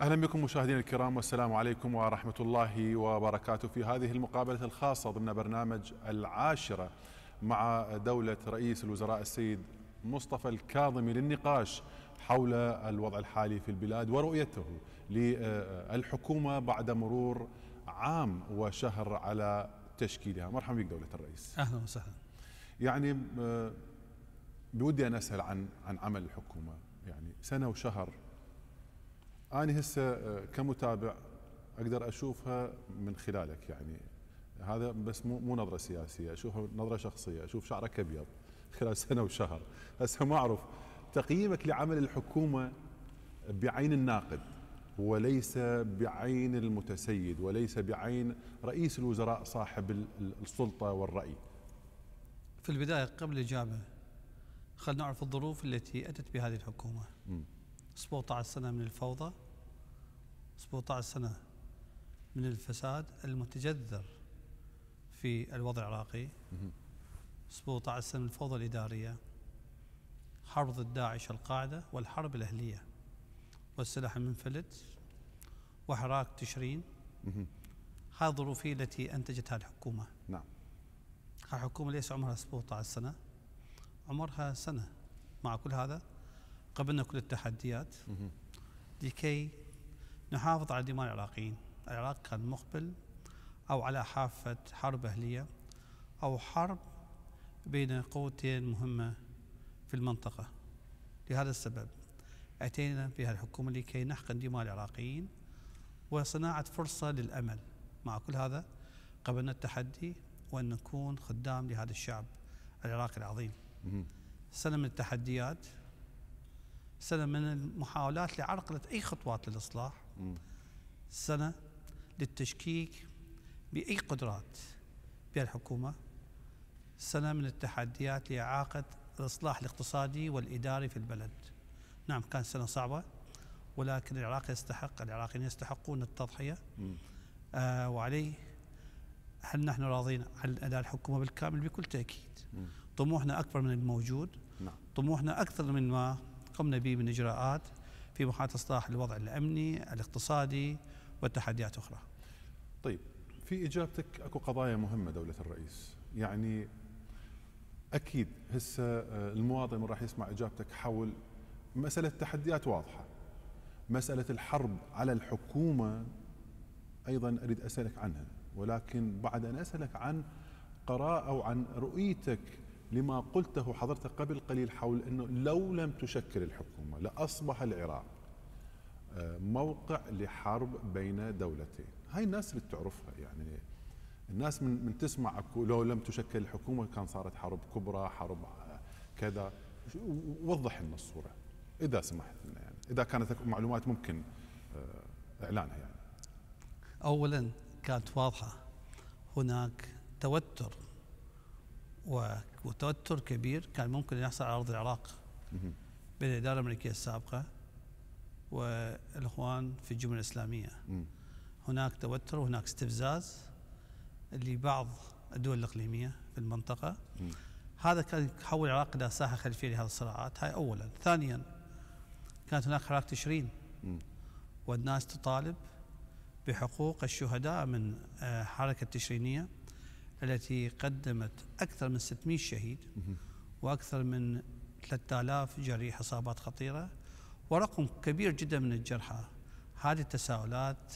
اهلا بكم مشاهدينا الكرام والسلام عليكم ورحمه الله وبركاته في هذه المقابله الخاصه ضمن برنامج العاشره مع دوله رئيس الوزراء السيد مصطفى الكاظمي للنقاش حول الوضع الحالي في البلاد ورؤيته للحكومه بعد مرور عام وشهر على تشكيلها مرحبا بك دوله الرئيس اهلا وسهلا يعني آه، بودي ان اسال عن عن عمل الحكومه يعني سنه وشهر أنا هسه آه، كمتابع أقدر أشوفها من خلالك يعني هذا بس مو مو نظرة سياسية أشوفها نظرة شخصية أشوف شعرك أبيض خلال سنة وشهر هسه ما أعرف تقييمك لعمل الحكومة بعين الناقد وليس بعين المتسيد وليس بعين رئيس الوزراء صاحب السلطة والرأي في البداية قبل الإجابة خلينا نعرف الظروف التي أتت بهذه الحكومة م. 17 سنة من الفوضى 17 سنة من الفساد المتجذر في الوضع العراقي 17 سنة من الفوضى الإدارية حرب داعش القاعدة والحرب الأهلية والسلاح المنفلت وحراك تشرين هذه الظروفية التي أنتجتها الحكومة نعم الحكومة ليس عمرها 17 سنة عمرها سنة مع كل هذا قبلنا كل التحديات لكي نحافظ على دماء العراقيين العراق كان مقبل أو على حافة حرب أهلية أو حرب بين قوتين مهمة في المنطقة لهذا السبب أتينا بها الحكومة لكي نحقن دماء العراقيين وصناعة فرصة للأمل مع كل هذا قبلنا التحدي وأن نكون خدام لهذا الشعب العراقي العظيم سنة من التحديات سنة من المحاولات لعرقلة أي خطوات للإصلاح سنة للتشكيك بأي قدرات في الحكومة سنة من التحديات لإعاقة الإصلاح الاقتصادي والإداري في البلد نعم كانت سنة صعبة ولكن العراق يستحق العراقيين يستحقون التضحية آه وعليه هل نحن راضين عن أداء الحكومة بالكامل بكل تأكيد طموحنا أكبر من الموجود نعم. طموحنا أكثر من ما قمنا به من إجراءات في محاولة إصلاح الوضع الأمني الاقتصادي والتحديات أخرى طيب في إجابتك أكو قضايا مهمة دولة الرئيس يعني أكيد هسه آه، المواطن راح يسمع إجابتك حول مسألة تحديات واضحة مسألة الحرب على الحكومة أيضا أريد أسألك عنها ولكن بعد أن أسألك عن قراءة أو عن رؤيتك لما قلته حضرتك قبل قليل حول انه لو لم تشكل الحكومه لاصبح العراق آه، موقع لحرب بين دولتين هاي الناس اللي بتعرفها يعني الناس من, من تسمع لو لم تشكل الحكومه كان صارت حرب كبرى حرب آه، كذا وضح لنا الصوره اذا سمحت لنا يعني اذا كانت معلومات ممكن آه، اعلانها يعني اولا كانت واضحه هناك توتر وتوتر كبير كان ممكن يحصل على أرض العراق بين الإدارة الأمريكية السابقة والإخوان في الجمهورية الإسلامية هناك توتر وهناك استفزاز لبعض الدول الإقليمية في المنطقة هذا كان يحول العراق إلى ساحة خلفية لهذه الصراعات هاي أولا ثانيا كانت هناك حراك تشرين والناس تطالب بحقوق الشهداء من آه، حركة التشرينية التي قدمت أكثر من 600 شهيد وأكثر من 3000 جريح إصابات خطيرة ورقم كبير جدا من الجرحى هذه التساؤلات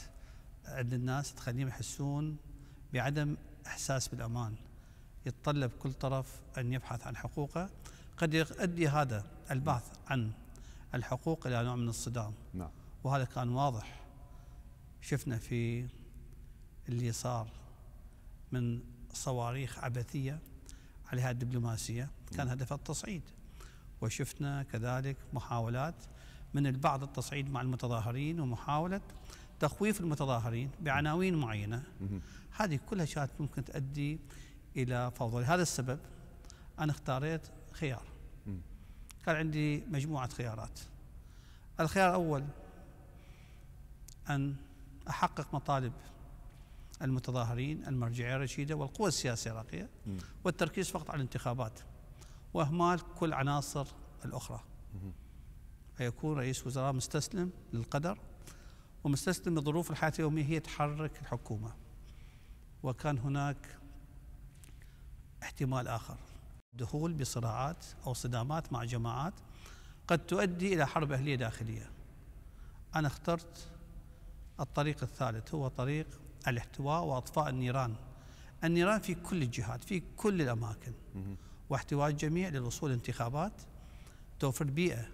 عند الناس تخليهم يحسون بعدم إحساس بالأمان يتطلب كل طرف أن يبحث عن حقوقه قد يؤدي هذا البحث عن الحقوق إلى نوع من الصدام نعم. وهذا كان واضح شفنا في اللي صار من صواريخ عبثية عليها الدبلوماسية كان هدفها التصعيد وشفنا كذلك محاولات من البعض التصعيد مع المتظاهرين ومحاولة تخويف المتظاهرين بعناوين معينة هذه كلها كانت ممكن تؤدي إلى فوضى لهذا السبب أنا اختاريت خيار كان عندي مجموعة خيارات الخيار الأول أن أحقق مطالب المتظاهرين المرجعيه الرشيده والقوى السياسيه العراقيه والتركيز فقط على الانتخابات واهمال كل عناصر الاخرى فيكون رئيس وزراء مستسلم للقدر ومستسلم لظروف الحياه اليوميه هي تحرك الحكومه وكان هناك احتمال اخر دخول بصراعات او صدامات مع جماعات قد تؤدي الى حرب اهليه داخليه انا اخترت الطريق الثالث هو طريق الاحتواء واطفاء النيران النيران في كل الجهات في كل الاماكن واحتواء الجميع للوصول لانتخابات توفر بيئه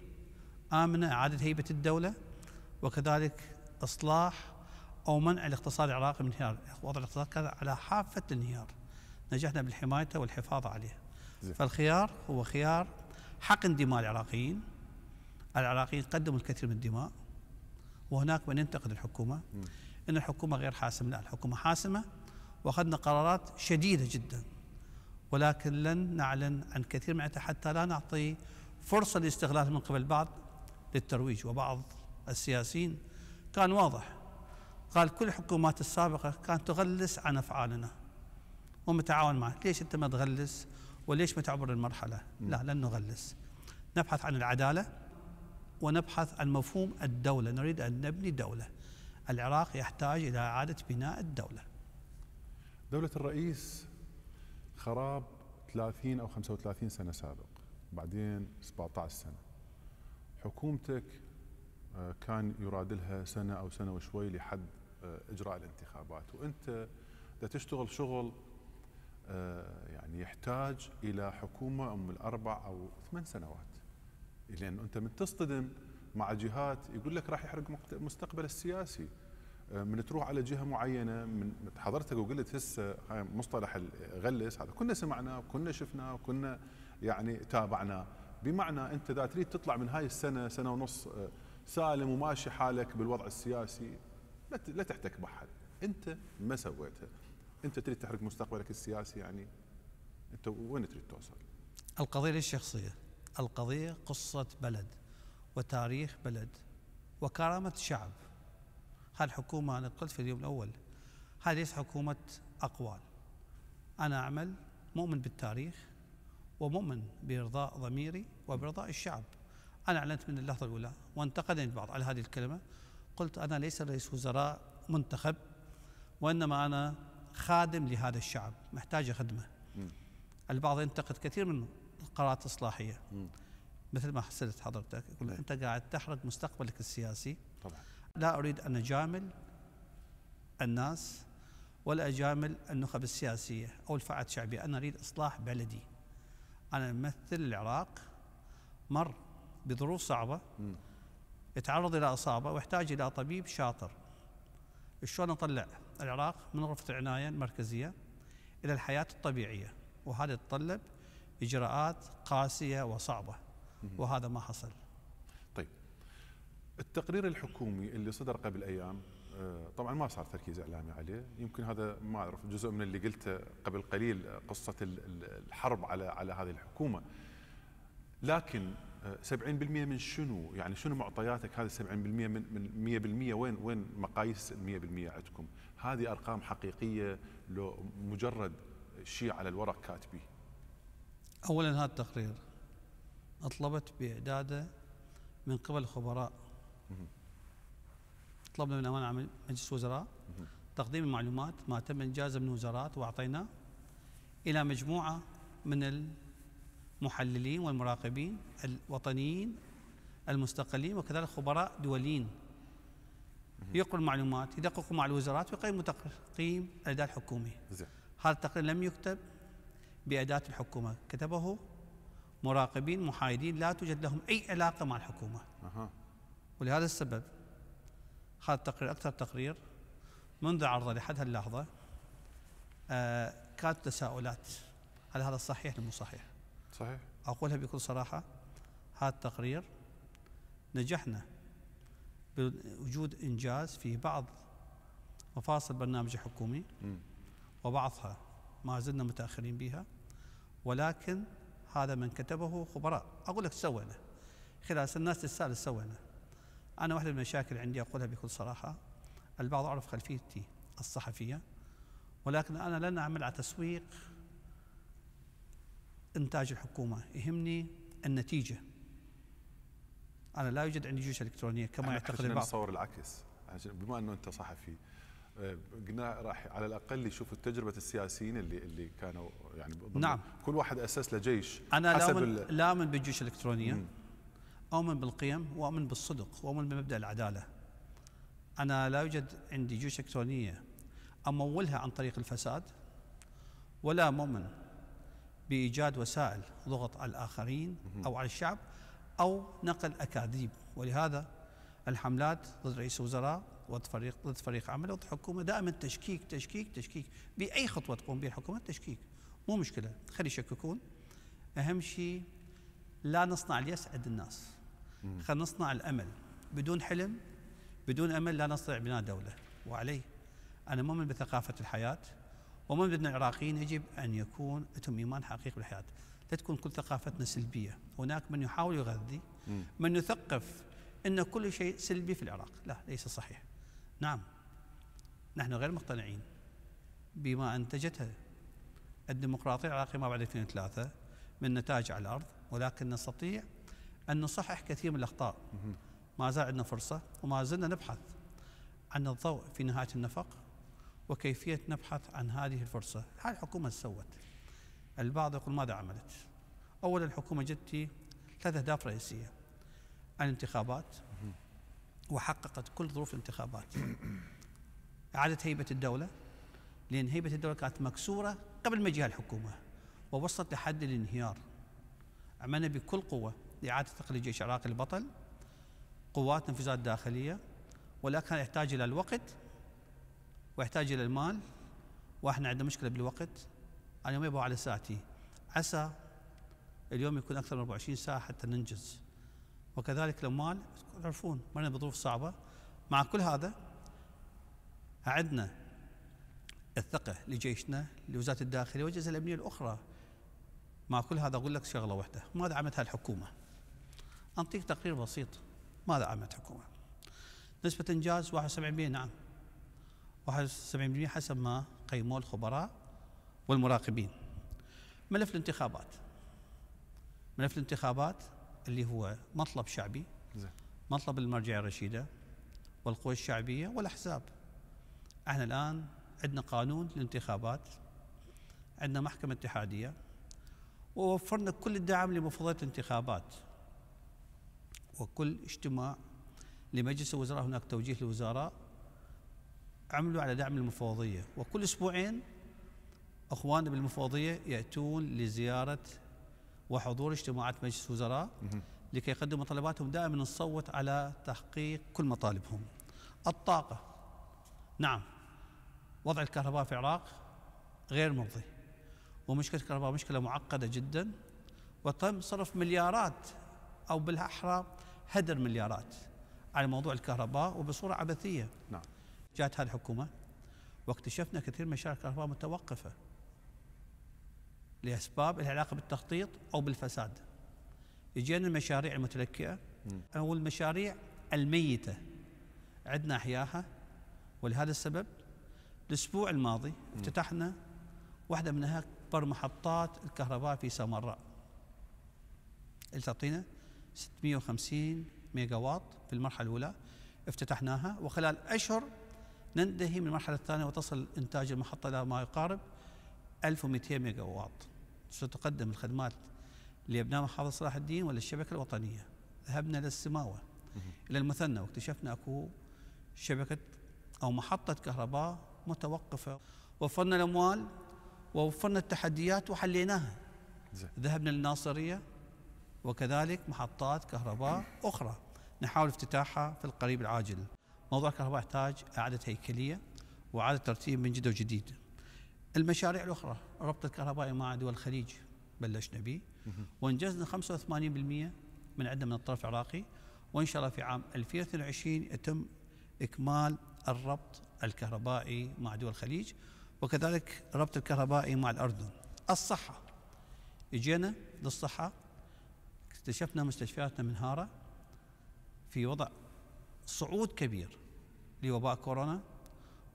امنه اعاده هيبه الدوله وكذلك اصلاح او منع الاقتصاد العراقي من انهيار وضع الاقتصاد كان على حافه الانهيار نجحنا بالحمايته والحفاظ عليه فالخيار هو خيار حق دماء العراقيين العراقيين قدموا الكثير من الدماء وهناك من ينتقد الحكومه م. أن الحكومة غير حاسمة لا الحكومة حاسمة وأخذنا قرارات شديدة جدا ولكن لن نعلن عن كثير منها حتى لا نعطي فرصة لاستغلال من قبل بعض للترويج وبعض السياسيين كان واضح قال كل الحكومات السابقة كانت تغلس عن أفعالنا ومتعاون معه ليش أنت ما تغلس وليش ما تعبر المرحلة لا لن نغلس نبحث عن العدالة ونبحث عن مفهوم الدولة نريد أن نبني دولة العراق يحتاج إلى إعادة بناء الدولة دولة الرئيس خراب 30 أو 35 سنة سابق بعدين 17 سنة حكومتك آه، كان يراد لها سنة أو سنة وشوي لحد آه، إجراء الانتخابات وأنت تشتغل شغل آه، يعني يحتاج إلى حكومة أم الأربع أو ثمان سنوات لأن أنت من تصطدم مع جهات يقول لك راح يحرق مستقبل السياسي آه، من تروح على جهه معينه من حضرتك وقلت هسه مصطلح غلس هذا كنا سمعناه وكنا شفناه وكنا يعني تابعناه بمعنى انت اذا تريد تطلع من هاي السنه سنه ونص آه، سالم وماشي حالك بالوضع السياسي لا تحتك بحد انت ما سويتها انت تريد تحرق مستقبلك السياسي يعني انت وين تريد توصل القضيه الشخصيه شخصيه القضيه قصه بلد وتاريخ بلد وكرامة شعب هذه الحكومة أنا قلت في اليوم الأول هذه ليس حكومة أقوال أنا أعمل مؤمن بالتاريخ ومؤمن بإرضاء ضميري وبرضاء الشعب أنا أعلنت من اللحظة الأولى وانتقدني البعض على هذه الكلمة قلت أنا ليس رئيس وزراء منتخب وإنما أنا خادم لهذا الشعب محتاج خدمة البعض ينتقد كثير من القرارات الإصلاحية م. مثل ما حسنت حضرتك يقول لك نعم. انت قاعد تحرق مستقبلك السياسي طبعا لا اريد ان اجامل الناس ولا اجامل النخب السياسيه او الفئات الشعبيه انا اريد اصلاح بلدي انا امثل العراق مر بظروف صعبه يتعرض الى اصابه ويحتاج الى طبيب شاطر شلون اطلع العراق من غرفه العنايه المركزيه الى الحياه الطبيعيه وهذا يتطلب اجراءات قاسيه وصعبه وهذا ما حصل طيب التقرير الحكومي اللي صدر قبل ايام آه، طبعا ما صار تركيز اعلامي عليه يمكن هذا ما اعرف جزء من اللي قلته قبل قليل قصه الحرب على على هذه الحكومه لكن 70% آه، من شنو يعني شنو معطياتك هذه 70% من من 100% وين وين مقاييس 100% عندكم هذه ارقام حقيقيه لو مجرد شيء على الورق كاتبيه اولا هذا التقرير أطلبت بإعداده من قبل خبراء طلبنا من أمانة مجلس وزراء تقديم المعلومات ما تم إنجازه من وزارات وأعطيناه إلى مجموعة من المحللين والمراقبين الوطنيين المستقلين وكذلك خبراء دوليين يقروا المعلومات يدققوا مع الوزارات ويقيموا تقييم الأداء الحكومي هذا التقرير لم يكتب بأداة الحكومة كتبه مراقبين محايدين لا توجد لهم أي علاقة مع الحكومة أه. ولهذا السبب هذا التقرير أكثر تقرير منذ عرضه لحد هاللحظة آه كانت تساؤلات هل هذا صحيح ولا مو صحيح؟ صحيح أقولها بكل صراحة هذا التقرير نجحنا بوجود إنجاز في بعض مفاصل برنامج الحكومي وبعضها ما زلنا متأخرين بها ولكن هذا من كتبه خبراء أقول لك سوينا خلاص الناس تسأل سوينا أنا واحدة من المشاكل عندي أقولها بكل صراحة البعض أعرف خلفيتي الصحفية ولكن أنا لن أعمل على تسويق إنتاج الحكومة يهمني النتيجة أنا لا يوجد عندي جيوش إلكترونية كما يعتقد البعض نصور العكس بما أنه أنت صحفي قلنا راح على الاقل يشوفوا تجربه السياسيين اللي اللي كانوا يعني نعم كل واحد اسس له جيش انا حسب لا من لا من بالجيوش الالكترونيه اؤمن بالقيم واؤمن بالصدق واؤمن بمبدا العداله انا لا يوجد عندي جيوش الكترونيه امولها عن طريق الفساد ولا مؤمن بايجاد وسائل ضغط على الاخرين او على الشعب او نقل اكاذيب ولهذا الحملات ضد رئيس الوزراء ضد فريق ضد فريق عمل ضد حكومه دائما تشكيك تشكيك تشكيك باي خطوه تقوم بها الحكومه تشكيك مو مشكله خلي يشككون اهم شيء لا نصنع اليأس عند الناس خلينا نصنع الامل بدون حلم بدون امل لا نستطيع بناء دوله وعليه انا مؤمن بثقافه الحياه ومؤمن بان العراقيين يجب ان يكون لهم ايمان حقيقي بالحياه لا تكون كل ثقافتنا سلبيه هناك من يحاول يغذي من يثقف ان كل شيء سلبي في العراق لا ليس صحيح نعم نحن غير مقتنعين بما أنتجته الديمقراطية العراقية ما بعد 2003 من نتائج على الأرض ولكن نستطيع أن نصحح كثير من الأخطاء ما زال عندنا فرصة وما زلنا نبحث عن الضوء في نهاية النفق وكيفية نبحث عن هذه الفرصة هل الحكومة سوت البعض يقول ماذا عملت أولا الحكومة جدتي ثلاث أهداف رئيسية الانتخابات وحققت كل ظروف الانتخابات إعادة هيبة الدولة لأن هيبة الدولة كانت مكسورة قبل ما الحكومة ووصلت لحد الانهيار عملنا بكل قوة لإعادة نقل الجيش العراقي البطل قوات انفجارات داخلية ولكن يحتاج إلى الوقت ويحتاج إلى المال واحنا عندنا مشكلة بالوقت أنا ما على ساعتي عسى اليوم يكون أكثر من 24 ساعة حتى ننجز وكذلك الأموال تعرفون مرنا بظروف صعبة مع كل هذا أعدنا الثقة لجيشنا لوزارة الداخلية والجهاز الأمنية الأخرى مع كل هذا أقول لك شغلة واحدة ماذا عملت الحكومه؟ أعطيك تقرير بسيط ماذا عملت الحكومة نسبة إنجاز 71% نعم 71% حسب ما قيموه الخبراء والمراقبين ملف الانتخابات ملف الانتخابات اللي هو مطلب شعبي مطلب المرجعية الرشيدة والقوى الشعبية والأحزاب احنا الآن عندنا قانون للانتخابات عندنا محكمة اتحادية ووفرنا كل الدعم لمفوضية الانتخابات وكل اجتماع لمجلس الوزراء هناك توجيه للوزراء عملوا على دعم المفوضية وكل أسبوعين أخواننا بالمفوضية يأتون لزيارة وحضور اجتماعات مجلس وزراء لكي يقدموا مطالباتهم دائما نصوت على تحقيق كل مطالبهم الطاقة نعم وضع الكهرباء في العراق غير مرضي ومشكلة الكهرباء مشكلة معقدة جدا وتم صرف مليارات أو بالأحرى هدر مليارات على موضوع الكهرباء وبصورة عبثية نعم جاءت هذه الحكومة واكتشفنا كثير من مشاريع الكهرباء متوقفة لأسباب لها علاقة بالتخطيط أو بالفساد يجينا المشاريع المتلكئة أو المشاريع الميتة عندنا أحياها ولهذا السبب الأسبوع الماضي افتتحنا واحدة من أكبر محطات الكهرباء في سامراء اللي تعطينا 650 ميجا واط في المرحلة الأولى افتتحناها وخلال أشهر ننتهي من المرحلة الثانية وتصل إنتاج المحطة إلى ما يقارب 1200 ميجا واط ستقدم الخدمات لأبناء محافظة صلاح الدين وللشبكة الوطنية ذهبنا للسماوة إلى المثنى واكتشفنا أكو شبكة أو محطة كهرباء متوقفة وفرنا الأموال ووفرنا التحديات وحليناها ذهبنا للناصرية وكذلك محطات كهرباء أخرى نحاول افتتاحها في القريب العاجل موضوع الكهرباء يحتاج إعادة هيكلية وإعادة ترتيب من جديد وجديد المشاريع الأخرى ربط الكهربائي مع دول الخليج بلشنا به وانجزنا 85% من عندنا من الطرف العراقي وإن شاء الله في عام 2022 يتم إكمال الربط الكهربائي مع دول الخليج وكذلك ربط الكهربائي مع الأردن الصحة اجينا للصحة اكتشفنا مستشفياتنا منهارة في وضع صعود كبير لوباء كورونا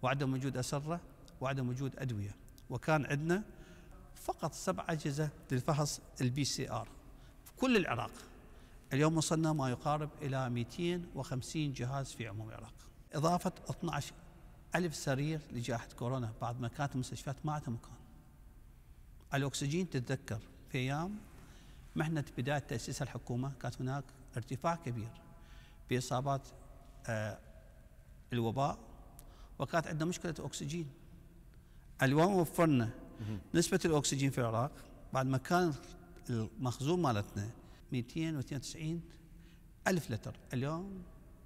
وعدم وجود أسرة وعدم وجود أدوية وكان عندنا فقط سبع أجهزة للفحص البي سي آر في كل العراق اليوم وصلنا ما يقارب إلى 250 جهاز في عموم العراق إضافة 12 ألف سرير لجائحة كورونا بعد ما كانت المستشفيات ما عندها مكان الأكسجين تتذكر في أيام محنة بداية تأسيس الحكومة كانت هناك ارتفاع كبير بإصابات إصابات آه، الوباء وكانت عندنا مشكلة أكسجين اليوم وفرنا نسبه الاكسجين في العراق بعد ما كان المخزون مالتنا 292 ألف لتر اليوم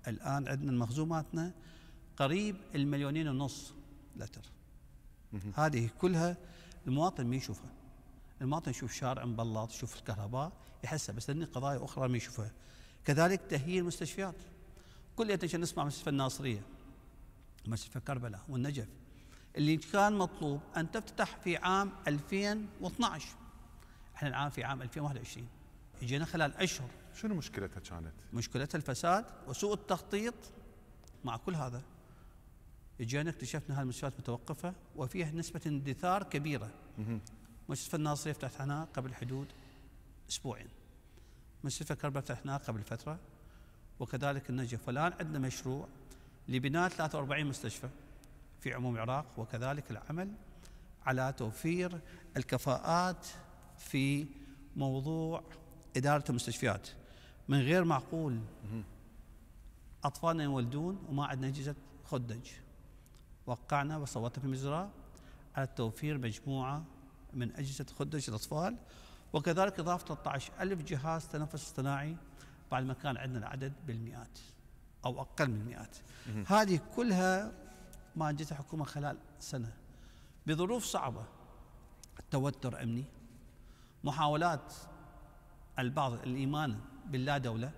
الآن عندنا المخزوماتنا قريب المليونين ونص لتر هذه كلها المواطن ما يشوفها المواطن يشوف شارع مبلط يشوف الكهرباء يحسها بس لأن قضايا أخرى ما يشوفها كذلك تهيئ المستشفيات كل نسمع مستشفى الناصرية مستشفى كربلاء والنجف اللي كان مطلوب ان تفتتح في عام 2012 احنا الان في عام 2021 اجينا خلال اشهر شنو مشكلتها كانت؟ مشكلتها الفساد وسوء التخطيط مع كل هذا اجينا اكتشفنا هالمستشفيات متوقفه وفيها نسبه اندثار كبيره مستشفى الناصريه فتحناه قبل حدود اسبوعين مستشفى كربلاء فتحناه قبل فتره وكذلك النجف والان عندنا مشروع لبناء 43 مستشفى في عموم العراق وكذلك العمل على توفير الكفاءات في موضوع إدارة المستشفيات من غير معقول أطفالنا يولدون وما عندنا أجهزة خدج وقعنا وصوتنا في مزرعة على توفير مجموعة من أجهزة خدج للأطفال وكذلك إضافة 13 ألف جهاز تنفس اصطناعي بعد ما كان عندنا العدد بالمئات أو أقل من المئات هذه كلها ما جت حكومة خلال سنة بظروف صعبة توتر أمني محاولات البعض الإيمان باللا دولة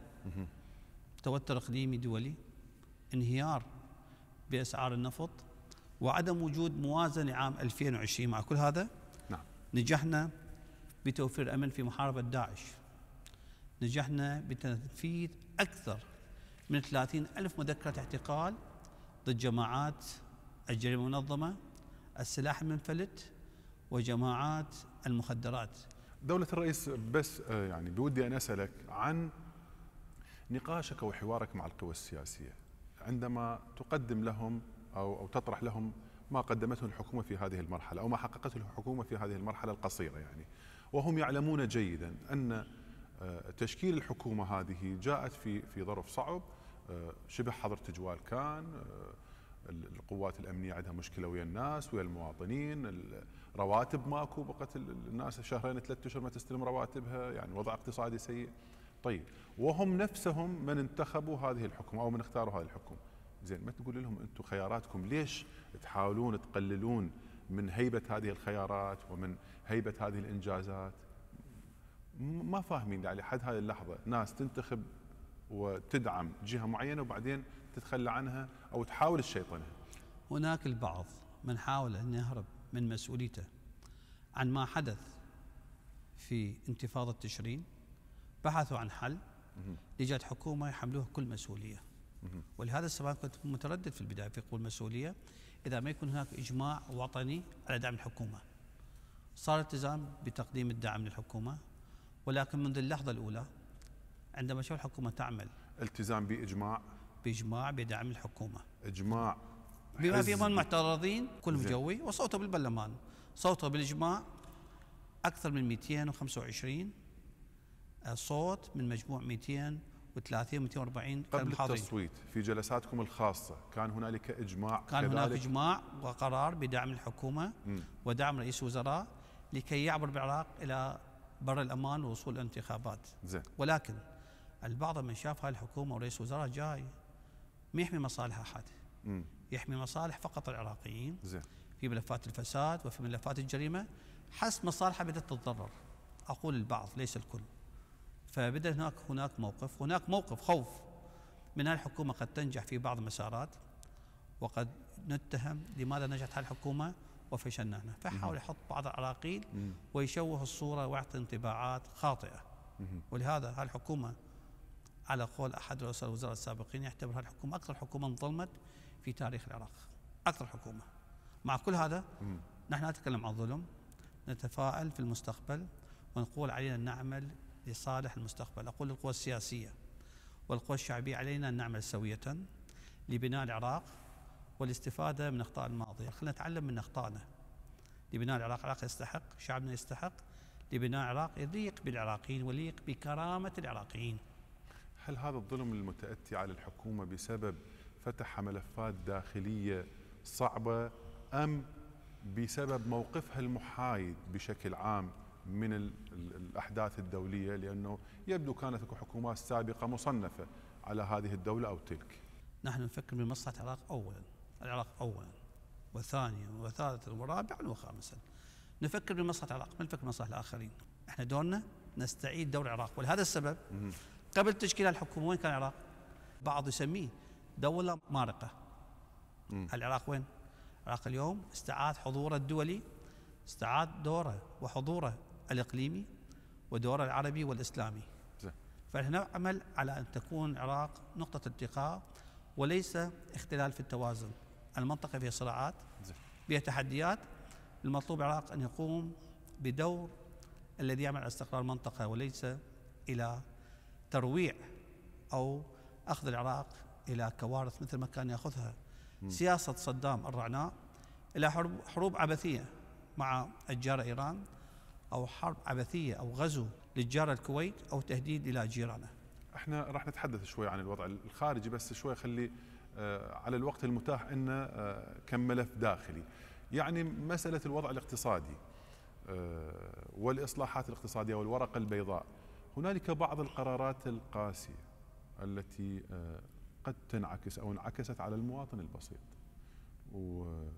توتر إقليمي دولي انهيار بأسعار النفط وعدم وجود موازنة عام 2020 مع كل هذا نعم. نجحنا بتوفير أمن في محاربة داعش نجحنا بتنفيذ أكثر من 30 ألف مذكرة اعتقال ضد جماعات الجريمة المنظمة السلاح المنفلت وجماعات المخدرات دولة الرئيس بس آه، يعني بودي أن أسألك عن نقاشك وحوارك مع القوى السياسية عندما تقدم لهم أو, أو تطرح لهم ما قدمته الحكومة في هذه المرحلة أو ما حققته الحكومة في هذه المرحلة القصيرة يعني وهم يعلمون جيدا أن آه، تشكيل الحكومة هذه جاءت في في ظرف صعب آه، شبه حظر تجوال كان آه، القوات الامنيه عندها مشكله ويا الناس ويا المواطنين الرواتب ماكو بقت الناس شهرين ثلاثة اشهر ما تستلم رواتبها يعني وضع اقتصادي سيء طيب وهم نفسهم من انتخبوا هذه الحكومه او من اختاروا هذه الحكومه زين ما تقول لهم انتم خياراتكم ليش تحاولون تقللون من هيبه هذه الخيارات ومن هيبه هذه الانجازات ما فاهمين يعني لحد هذه اللحظه ناس تنتخب وتدعم جهه معينه وبعدين تتخلى عنها او تحاول الشيطنه. هناك البعض من حاول ان يهرب من مسؤوليته عن ما حدث في انتفاضه تشرين بحثوا عن حل لجات حكومه يحملوها كل مسؤوليه. ولهذا السبب كنت متردد في البدايه في قول مسؤوليه اذا ما يكون هناك اجماع وطني على دعم الحكومه. صار التزام بتقديم الدعم للحكومه ولكن منذ اللحظه الاولى عندما شو الحكومه تعمل؟ التزام باجماع باجماع بدعم الحكومه اجماع بما في من معترضين كلهم جوي وصوته بالبرلمان صوته بالاجماع اكثر من 225 آه، صوت من مجموع 230 240 قبل التصويت في جلساتكم الخاصه كان هنالك اجماع كان هناك اجماع وقرار بدعم الحكومه م. ودعم رئيس وزراء لكي يعبر العراق الى بر الامان ووصول الانتخابات زين ولكن البعض من شاف هاي الحكومه ورئيس وزراء جاي ما يحمي مصالح احد يحمي مصالح فقط العراقيين زين في ملفات الفساد وفي ملفات الجريمه حسب مصالحه بدات تتضرر اقول البعض ليس الكل فبدا هناك هناك موقف هناك موقف خوف من الحكومه قد تنجح في بعض المسارات وقد نتهم لماذا نجحت هالحكومه وفشلنا هنا فحاول يحط بعض العراقيل ويشوه الصوره ويعطي انطباعات خاطئه ولهذا هالحكومه على قول أحد رؤساء الوزراء السابقين يعتبر الحكومة أكثر حكومة انظلمت في تاريخ العراق أكثر حكومة مع كل هذا نحن نتكلم عن ظلم نتفائل في المستقبل ونقول علينا أن نعمل لصالح المستقبل أقول للقوى السياسية والقوى الشعبية علينا أن نعمل سوية لبناء العراق والاستفادة من أخطاء الماضي خلينا نتعلم من أخطائنا لبناء العراق العراق يستحق شعبنا يستحق لبناء عراق يليق بالعراقيين وليق بكرامة العراقيين هل هذا الظلم المتأتي على الحكومة بسبب فتح ملفات داخلية صعبة أم بسبب موقفها المحايد بشكل عام من الأحداث الدولية لأنه يبدو كانت حكومات سابقة مصنفة على هذه الدولة أو تلك نحن نفكر بمصلحة العراق أولا العراق أولا وثانيا وثالثا ورابعا وخامسا نفكر بمصلحة العراق ما نفكر بمصلحة الآخرين احنا دورنا نستعيد دور العراق ولهذا السبب قبل تشكيل الحكومه وين كان العراق؟ بعض يسميه دوله مارقه مم. العراق وين؟ العراق اليوم استعاد حضوره الدولي استعاد دوره وحضوره الاقليمي ودوره العربي والاسلامي فنحن نعمل على ان تكون العراق نقطه التقاء وليس اختلال في التوازن المنطقه فيها صراعات فيها تحديات المطلوب العراق ان يقوم بدور الذي يعمل على استقرار المنطقه وليس الى ترويع أو أخذ العراق إلى كوارث مثل ما كان يأخذها سياسة صدام الرعناء إلى حرب, حروب عبثية مع الجارة إيران أو حرب عبثية أو غزو للجارة الكويت أو تهديد إلى جيرانه احنا راح نتحدث شوي عن الوضع الخارجي بس شوي خلي آه، على الوقت المتاح ان آه، كم ملف داخلي يعني مسألة الوضع الاقتصادي آه، والإصلاحات الاقتصادية والورقة البيضاء هنالك بعض القرارات القاسية التي آه، قد تنعكس أو انعكست على المواطن البسيط وقد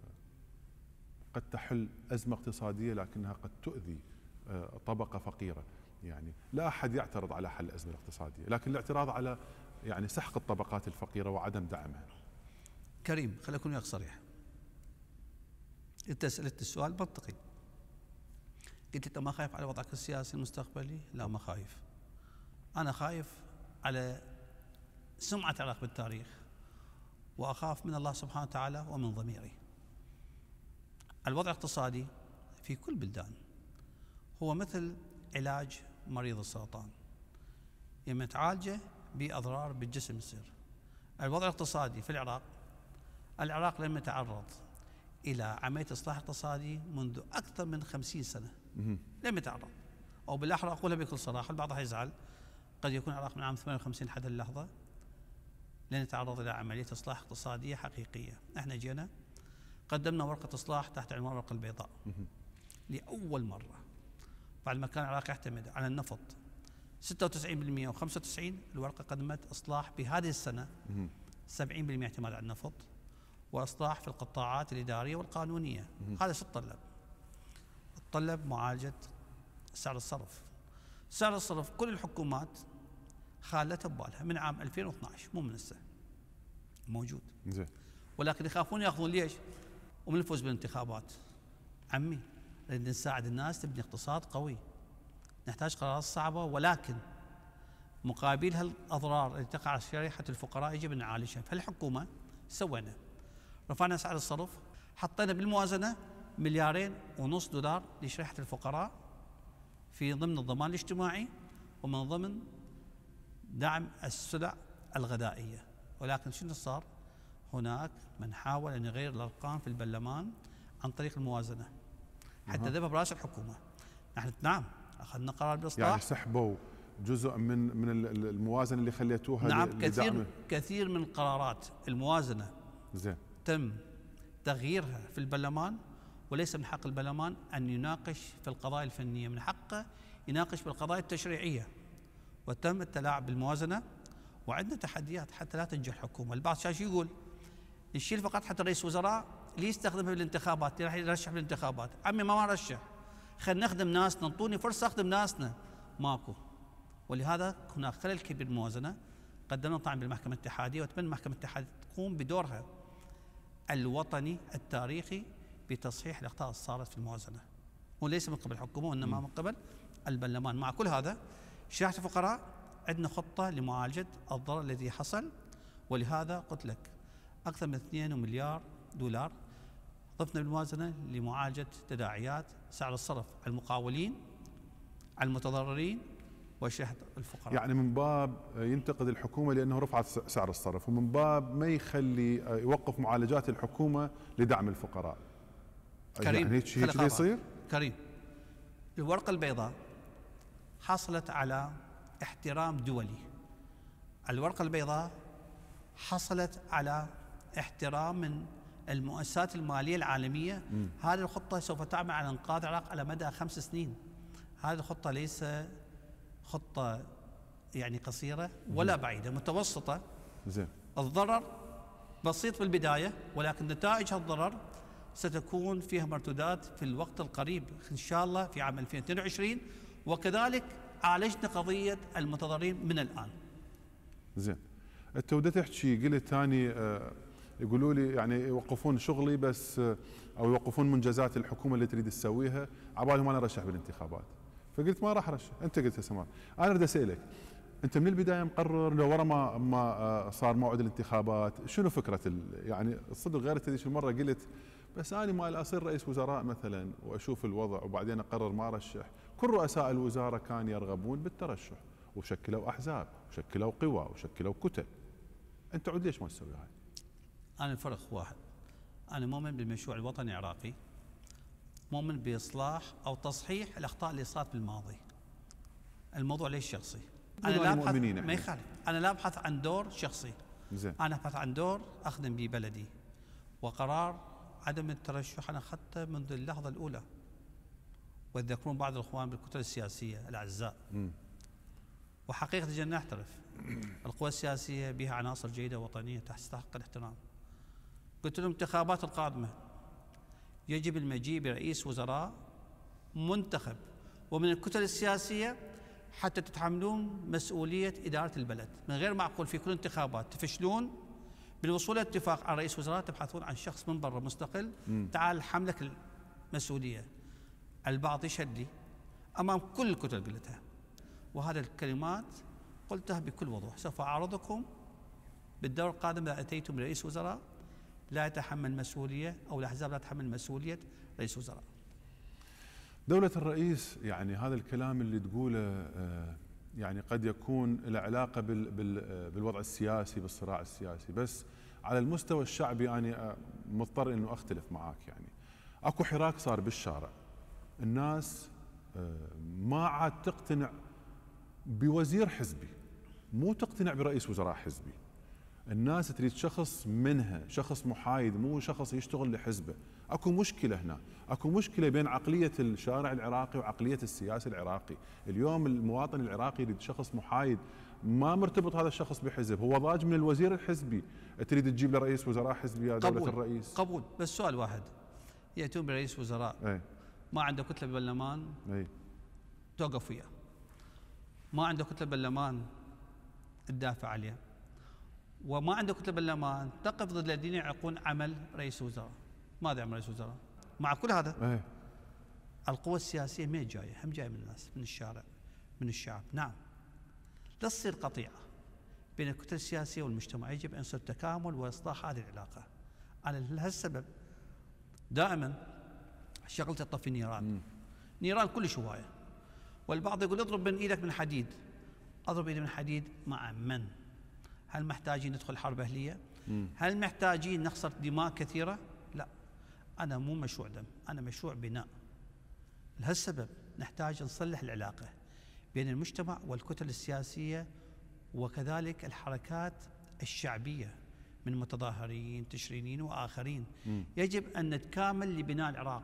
تحل أزمة اقتصادية لكنها قد تؤذي آه، طبقة فقيرة يعني لا أحد يعترض على حل الأزمة الاقتصادية لكن الاعتراض على يعني سحق الطبقات الفقيرة وعدم دعمها كريم خليني أكون وياك صريح أنت سألت السؤال منطقي قلت أنت ما خايف على وضعك السياسي المستقبلي؟ لا ما خايف أنا خايف على سمعة العراق بالتاريخ وأخاف من الله سبحانه وتعالى ومن ضميري الوضع الاقتصادي في كل بلدان هو مثل علاج مريض السرطان لما تعالجه بأضرار بالجسم يصير الوضع الاقتصادي في العراق العراق لم يتعرض إلى عملية إصلاح اقتصادي منذ أكثر من خمسين سنة لم يتعرض أو بالأحرى أقولها بكل صراحة البعض حيزعل قد يكون العراق من عام 58 لحد اللحظة لن يتعرض إلى عملية إصلاح اقتصادية حقيقية احنا جينا قدمنا ورقة إصلاح تحت عنوان الورقة البيضاء لأول مرة بعد ما كان العراق يعتمد على النفط 96% و95 الورقة قدمت إصلاح بهذه السنة 70% اعتماد على النفط وإصلاح في القطاعات الإدارية والقانونية هذا شو تطلب؟ تطلب معالجة سعر الصرف سعر الصرف كل الحكومات خالتها ببالها من عام 2012 مو من هسه موجود زين ولكن يخافون ياخذون ليش؟ ومن الفوز بالانتخابات عمي نريد نساعد الناس تبني اقتصاد قوي نحتاج قرارات صعبه ولكن مقابل هالاضرار اللي تقع على شريحه الفقراء يجب ان نعالجها فالحكومه سوينا رفعنا اسعار الصرف حطينا بالموازنه مليارين ونص دولار لشريحه الفقراء في ضمن الضمان الاجتماعي ومن ضمن دعم السلع الغذائية ولكن شنو صار هناك من حاول أن يغير الأرقام في البرلمان عن طريق الموازنة حتى ذهب برأس الحكومة نحن نعم أخذنا قرار بالإصلاح يعني سحبوا جزء من من الموازنة اللي خليتوها نعم كثير كثير من قرارات الموازنة زين تم تغييرها في البرلمان وليس من حق البرلمان أن يناقش في القضايا الفنية من حقه يناقش في القضايا التشريعية وتم التلاعب بالموازنه وعندنا تحديات حتى لا تنجح الحكومه، البعض شاش يقول نشيل فقط حتى رئيس وزراء اللي يستخدمها بالانتخابات اللي يعني راح يرشح بالانتخابات، عمي ما رشح خلينا نخدم ناسنا انطوني فرصه اخدم ناسنا ماكو ولهذا هناك خلل كبير بالموازنه قدمنا طعن بالمحكمه الاتحاديه واتمنى المحكمه الاتحاديه تقوم بدورها الوطني التاريخي بتصحيح الاخطاء اللي صارت في الموازنه وليس من قبل الحكومه وانما من قبل البرلمان مع كل هذا شريحه الفقراء عندنا خطه لمعالجه الضرر الذي حصل ولهذا قلت لك اكثر من 2 مليار دولار ضفنا بالموازنه لمعالجه تداعيات سعر الصرف على المقاولين على المتضررين وشحن الفقراء يعني من باب ينتقد الحكومة لأنه رفعت سعر الصرف ومن باب ما يخلي آه، يوقف معالجات الحكومة لدعم الفقراء كريم يعني هيك هيك يصير كريم الورقة البيضاء حصلت على احترام دولي الورقة البيضاء حصلت على احترام من المؤسسات المالية العالمية م. هذه الخطة سوف تعمل على إنقاذ العراق على مدى خمس سنين هذه الخطة ليس خطة يعني قصيرة ولا بعيدة متوسطة زين الضرر بسيط في البداية ولكن نتائج الضرر ستكون فيها مرتدات في الوقت القريب إن شاء الله في عام 2022 وكذلك عالجنا قضيه المتضررين من الان زين انت تحكي قلت اني آه، يقولوا لي يعني يوقفون شغلي بس آه، او يوقفون منجزات الحكومه اللي تريد تسويها عبالهم انا ارشح بالانتخابات فقلت ما راح ارشح انت قلت سمار انا اريد اسالك انت من البدايه مقرر لو ورا ما ما آه، صار موعد الانتخابات شنو فكره يعني الصدق غير تدري المره قلت بس انا ما اصير رئيس وزراء مثلا واشوف الوضع وبعدين اقرر ما ارشح كل رؤساء الوزارة كانوا يرغبون بالترشح وشكلوا أحزاب وشكلوا قوى وشكلوا كتل أنت عود ليش ما تسوي هاي أنا الفرق واحد أنا مؤمن بالمشروع الوطني العراقي مؤمن بإصلاح أو تصحيح الأخطاء اللي صارت بالماضي الموضوع ليش شخصي أنا لا أبحث ما يخالف أنا لا أبحث عن دور شخصي زين. أنا أبحث عن دور أخدم به بلدي وقرار عدم الترشح أنا أخذته منذ اللحظة الأولى ويتذكرون بعض الإخوان بالكتل السياسية الأعزاء وحقيقة جدا نعترف القوى السياسية بها عناصر جيدة وطنية تستحق الاحترام قلت لهم الانتخابات القادمة يجب المجيء برئيس وزراء منتخب ومن الكتل السياسية حتى تتحملون مسؤولية إدارة البلد من غير معقول في كل انتخابات تفشلون بالوصول لاتفاق على رئيس وزراء تبحثون عن شخص من برا مستقل تعال حملك المسؤولية البعض يشهد لي أمام كل الكتب قلتها وهذه الكلمات قلتها بكل وضوح سوف أعرضكم بالدور القادم إذا أتيتم رئيس وزراء لا يتحمل مسؤولية أو الأحزاب لا تتحمل مسؤولية رئيس وزراء دولة الرئيس يعني هذا الكلام اللي تقوله آه، يعني قد يكون له علاقة آه، بالوضع السياسي بالصراع السياسي بس على المستوى الشعبي أنا آه، مضطر أنه أختلف معاك يعني أكو حراك صار بالشارع الناس آه، ما عاد تقتنع بوزير حزبي مو تقتنع برئيس وزراء حزبي الناس تريد شخص منها شخص محايد مو شخص يشتغل لحزبه اكو مشكله هنا اكو مشكله بين عقليه الشارع العراقي وعقليه السياسي العراقي اليوم المواطن العراقي يريد شخص محايد ما مرتبط هذا الشخص بحزب هو ضاج من الوزير الحزبي تريد تجيب له رئيس وزراء حزبي يا دولة قبول الرئيس قبول بس سؤال واحد ياتون برئيس وزراء ايه؟ ما عنده كتله برلمان اي توقف وياه ما عنده كتله برلمان تدافع عليه وما عنده كتله برلمان تقف ضد الذين يعقون عمل رئيس وزراء ماذا يعمل رئيس وزراء مع كل هذا أي. القوى السياسيه ما جايه هم جايه من الناس من الشارع من الشعب نعم لا تصير قطيعه بين الكتل السياسيه والمجتمع يجب ان يصير تكامل واصلاح هذه العلاقه على لهالسبب دائما شغلته تطفي النيران نيران كلش هوايه والبعض يقول اضرب من ايدك من حديد اضرب ايدي من حديد مع من؟ هل محتاجين ندخل حرب اهليه؟ مم. هل محتاجين نخسر دماء كثيره؟ لا انا مو مشروع دم انا مشروع بناء لهالسبب نحتاج نصلح العلاقه بين المجتمع والكتل السياسيه وكذلك الحركات الشعبيه من متظاهرين تشرينيين واخرين مم. يجب ان نتكامل لبناء العراق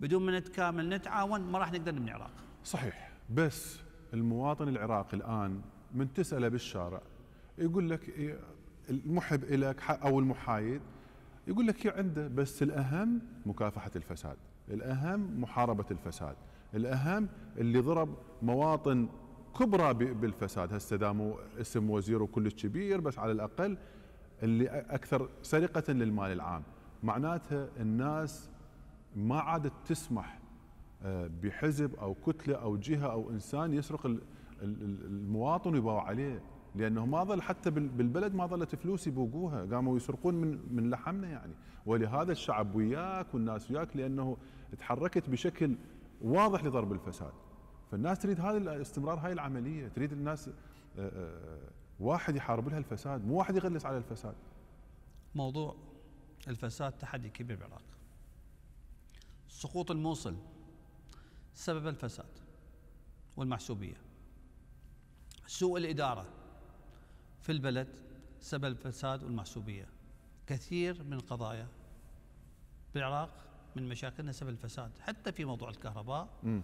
بدون ما نتكامل نتعاون ما راح نقدر نبني العراق. صحيح بس المواطن العراقي الان من تساله بالشارع يقول لك إيه، المحب لك او المحايد يقول لك هي عنده بس الاهم مكافحه الفساد، الاهم محاربه الفساد، الاهم اللي ضرب مواطن كبرى بالفساد هسه داموا اسم وزير وكل كبير بس على الاقل اللي اكثر سرقه للمال العام معناتها الناس ما عادت تسمح آه، بحزب او كتله او جهه او انسان يسرق المواطن ويباوع عليه لانه ما ظل حتى بالبلد ما ظلت فلوس يبوقوها قاموا يسرقون من من لحمنا يعني ولهذا الشعب وياك والناس وياك لانه تحركت بشكل واضح لضرب الفساد فالناس تريد هذا استمرار هاي العمليه تريد الناس آه، آه، واحد يحارب لها الفساد مو واحد يغلس على الفساد موضوع الفساد تحدي كبير بالعراق سقوط الموصل سبب الفساد والمحسوبية سوء الإدارة في البلد سبب الفساد والمحسوبية كثير من القضايا بالعراق من مشاكلنا سبب الفساد حتى في موضوع الكهرباء م.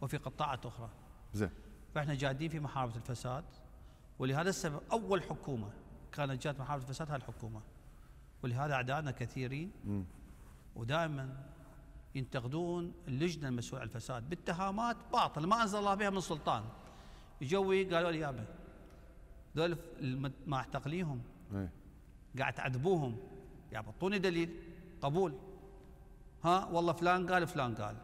وفي قطاعات أخرى زين فإحنا جادين في محاربة الفساد ولهذا السبب أول حكومة كانت جات محاربة الفساد هاي الحكومة ولهذا أعدائنا كثيرين م. ودائما ينتقدون اللجنه المسؤوله عن الفساد باتهامات باطلة ما انزل الله بها من سلطان جوي قالوا لي يابا ذول ما اعتقليهم إيه. قاعد تعذبوهم يابا اعطوني دليل قبول ها والله فلان قال فلان قال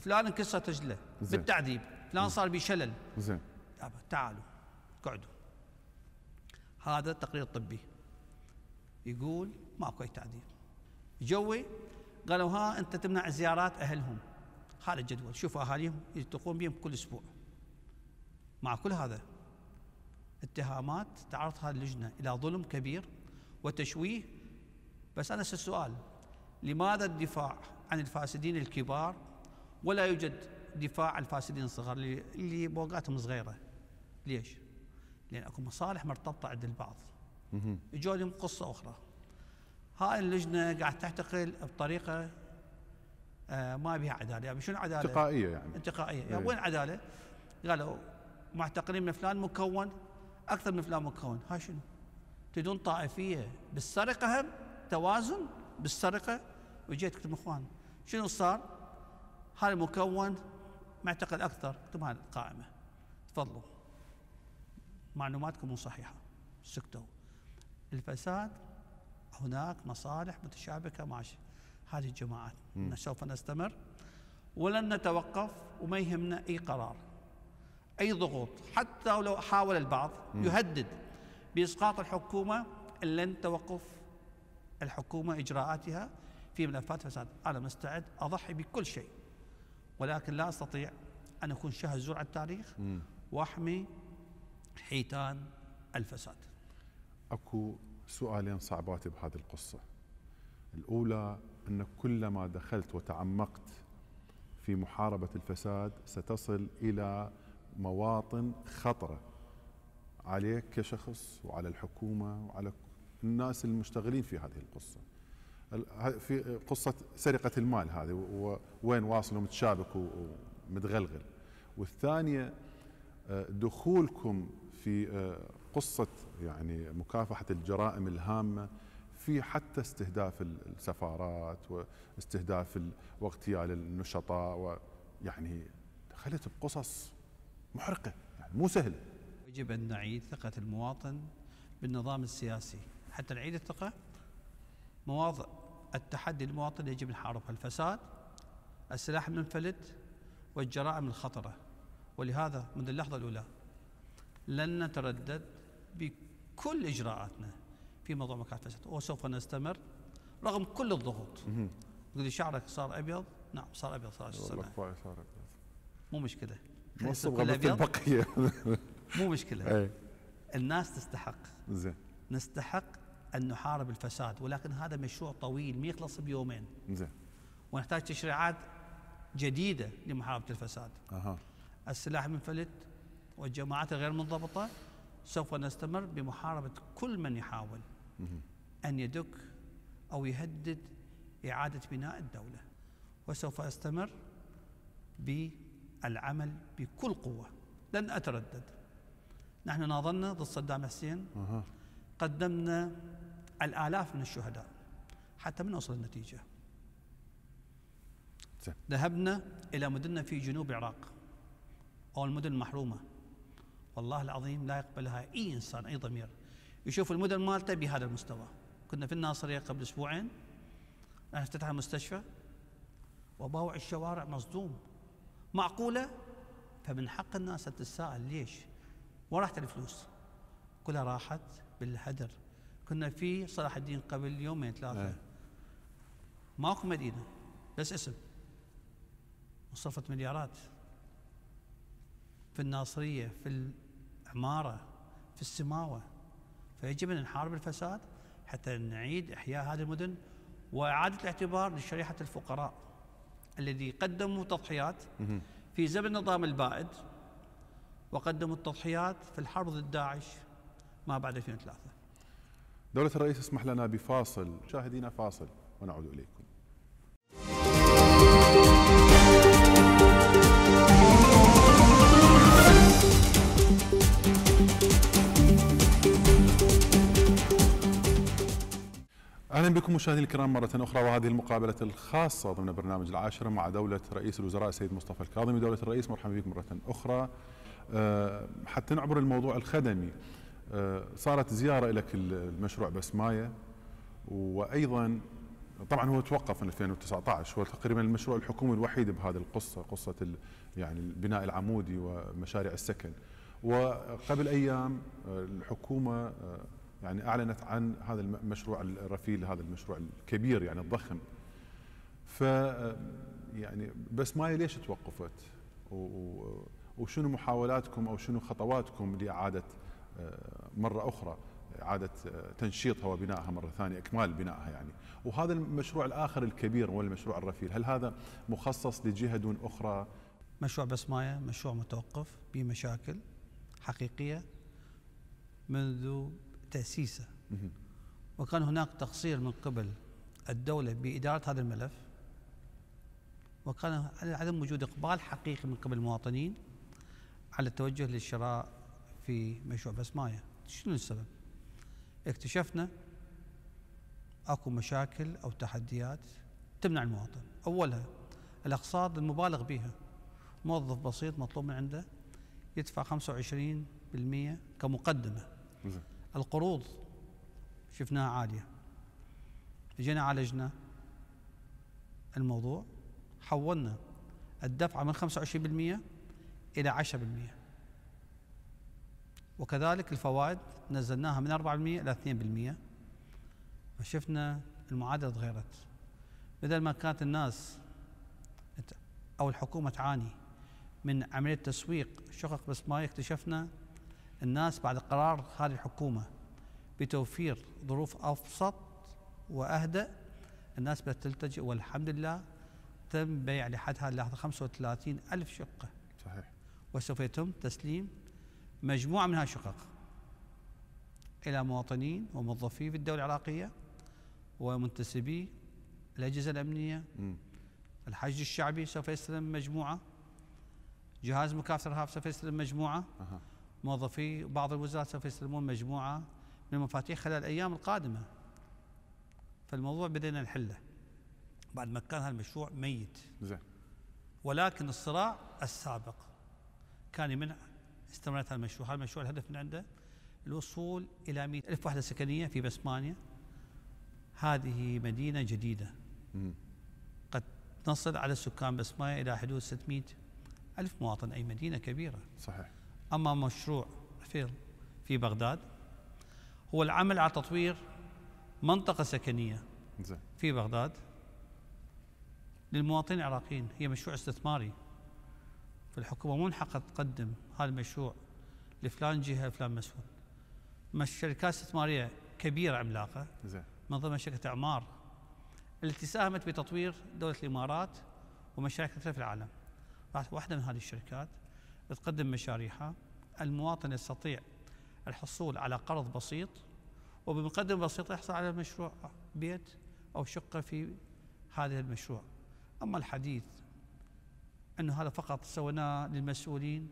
فلان انكسرت رجله بالتعذيب فلان صار به شلل زين يابا تعالوا اقعدوا هذا تقرير طبي يقول ماكو اي تعذيب جوي قالوا ها انت تمنع زيارات اهلهم هذا الجدول شوفوا اهاليهم يلتقون بهم كل اسبوع مع كل هذا اتهامات تعرضها اللجنه الى ظلم كبير وتشويه بس انا السؤال لماذا الدفاع عن الفاسدين الكبار ولا يوجد دفاع عن الفاسدين الصغار اللي بوقاتهم صغيره ليش؟ لان اكو مصالح مرتبطه عند البعض لهم قصه اخرى هاي اللجنه قاعد تعتقل بطريقه آه، ما بها عداله يعني شنو عداله؟ انتقائيه يعني انتقائيه يعني إيه. وين عداله؟ قالوا معتقلين من فلان مكون اكثر من فلان مكون هاي شنو؟ تدون طائفيه بالسرقه هم توازن بالسرقه وجيت قلت اخوان شنو صار؟ هذا المكون معتقل اكثر اكتب هاي القائمه تفضلوا معلوماتكم مو صحيحه سكتوا الفساد هناك مصالح متشابكة مع هذه الجماعات سوف نستمر ولن نتوقف وما يهمنا أي قرار أي ضغوط حتى لو حاول البعض م. يهدد بإسقاط الحكومة لن توقف الحكومة إجراءاتها في ملفات فساد أنا مستعد أضحي بكل شيء ولكن لا أستطيع أن أكون شهر زرع التاريخ م. وأحمي حيتان الفساد أكو سؤالين صعبات بهذه القصة الأولى أن كلما دخلت وتعمقت في محاربة الفساد ستصل إلى مواطن خطرة عليك كشخص وعلى الحكومة وعلى الناس المشتغلين في هذه القصة في قصة سرقة المال هذه وين واصل ومتشابك ومتغلغل والثانية آه، دخولكم في آه، قصه يعني مكافحه الجرائم الهامه في حتى استهداف السفارات واستهداف واغتيال النشطاء ويعني دخلت بقصص محرقه يعني مو سهله يجب ان نعيد ثقه المواطن بالنظام السياسي حتى نعيد الثقه مواضع التحدي للمواطن يجب نحاربها الفساد السلاح المنفلت والجرائم الخطره ولهذا منذ اللحظه الاولى لن نتردد بكل إجراءاتنا في موضوع مكافحة الفساد وسوف نستمر رغم كل الضغوط تقول شعرك صار أبيض نعم صار أبيض صار أبيض مو مشكلة البقية مو مشكلة الناس تستحق زين نستحق أن نحارب الفساد ولكن هذا مشروع طويل ما يخلص بيومين زين ونحتاج تشريعات جديدة لمحاربة الفساد أها السلاح المنفلت والجماعات الغير منضبطة سوف نستمر بمحاربة كل من يحاول أن يدك أو يهدد إعادة بناء الدولة وسوف أستمر بالعمل بكل قوة لن أتردد نحن ناضلنا ضد صدام حسين قدمنا الآلاف من الشهداء حتى ما نوصل النتيجة ذهبنا إلى مدننا في جنوب العراق أو المدن المحرومة والله العظيم لا يقبلها أي إنسان أي ضمير يشوف المدن مالته بهذا المستوى كنا في الناصرية قبل أسبوعين افتتح المستشفى وباوع الشوارع مصدوم معقولة فمن حق الناس أن تتساءل ليش وراحت الفلوس كلها راحت بالهدر كنا في صلاح الدين قبل يومين ثلاثة إيه. ماكو مدينة بس اسم وصرفت مليارات في الناصرية في العمارة في السماوة فيجب أن نحارب الفساد حتى نعيد إحياء هذه المدن وإعادة الاعتبار لشريحة الفقراء الذي قدموا تضحيات في زمن النظام البائد وقدموا التضحيات في الحرب ضد داعش ما بعد 2003 دولة الرئيس اسمح لنا بفاصل مشاهدينا فاصل ونعود إليكم اهلا بكم مشاهدينا الكرام مره اخرى وهذه المقابله الخاصه ضمن برنامج العاشره مع دوله رئيس الوزراء السيد مصطفى الكاظمي دوله الرئيس مرحبا بكم مره اخرى آه، حتى نعبر الموضوع الخدمي آه، صارت زياره لك المشروع بسمايه وايضا طبعا هو توقف من 2019 هو تقريبا المشروع الحكومي الوحيد بهذه القصه قصه يعني البناء العمودي ومشاريع السكن وقبل ايام آه، الحكومه يعني اعلنت عن هذا المشروع الرفيل هذا المشروع الكبير يعني الضخم ف يعني بس ما ليش توقفت وشنو محاولاتكم او شنو خطواتكم لاعاده آه، مره اخرى اعاده آه، تنشيطها وبنائها مره ثانيه اكمال بنائها يعني وهذا المشروع الاخر الكبير هو المشروع الرفيل هل هذا مخصص لجهه دون اخرى مشروع بسمايه مشروع متوقف بمشاكل حقيقيه منذ تأسيسه وكان هناك تقصير من قبل الدولة بإدارة هذا الملف وكان عدم وجود إقبال حقيقي من قبل المواطنين على التوجه للشراء في مشروع بسماية شنو السبب؟ اكتشفنا اكو مشاكل او تحديات تمنع المواطن اولها الاقساط المبالغ بها موظف بسيط مطلوب من عنده يدفع 25% كمقدمه القروض شفناها عالية جينا عالجنا الموضوع حولنا الدفعة من 25% إلى 10% وكذلك الفوائد نزلناها من 4% إلى 2% فشفنا المعادلة تغيرت بدل ما كانت الناس أو الحكومة تعاني من عملية تسويق شقق بس ما اكتشفنا الناس بعد قرار هذه الحكومة بتوفير ظروف أبسط وأهدأ الناس تلتجئ والحمد لله تم بيع لحد هذه اللحظة 35 ألف شقة صحيح وسوف يتم تسليم مجموعة من هذه الشقق إلى مواطنين وموظفي في الدولة العراقية ومنتسبي الأجهزة الأمنية م. الحشد الشعبي سوف يستلم مجموعة جهاز مكافحة الإرهاب سوف يستلم مجموعة أه. موظفي بعض الوزارات سوف يستلمون مجموعة من المفاتيح خلال الأيام القادمة فالموضوع بدينا نحله بعد ما كان هالمشروع ميت زين ولكن الصراع السابق كان يمنع استمرارية هالمشروع هالمشروع الهدف من عنده الوصول إلى مئة ألف وحدة سكنية في بسمانيا هذه مدينة جديدة مم. قد نصل على سكان بسمانيا إلى حدود 600 ألف مواطن أي مدينة كبيرة صحيح أما مشروع رفيل في بغداد هو العمل على تطوير منطقة سكنية في بغداد للمواطنين العراقيين هي مشروع استثماري فالحكومة مو حقها تقدم هذا المشروع لفلان جهة فلان مسؤول مش شركات استثمارية كبيرة عملاقة زين من ضمن شركة أعمار التي ساهمت بتطوير دولة الإمارات ومشاريع كثيرة في العالم واحدة من هذه الشركات بتقدم مشاريعها المواطن يستطيع الحصول على قرض بسيط وبمقدمة بسيطة يحصل على مشروع بيت أو شقة في هذا المشروع أما الحديث أنه هذا فقط سويناه للمسؤولين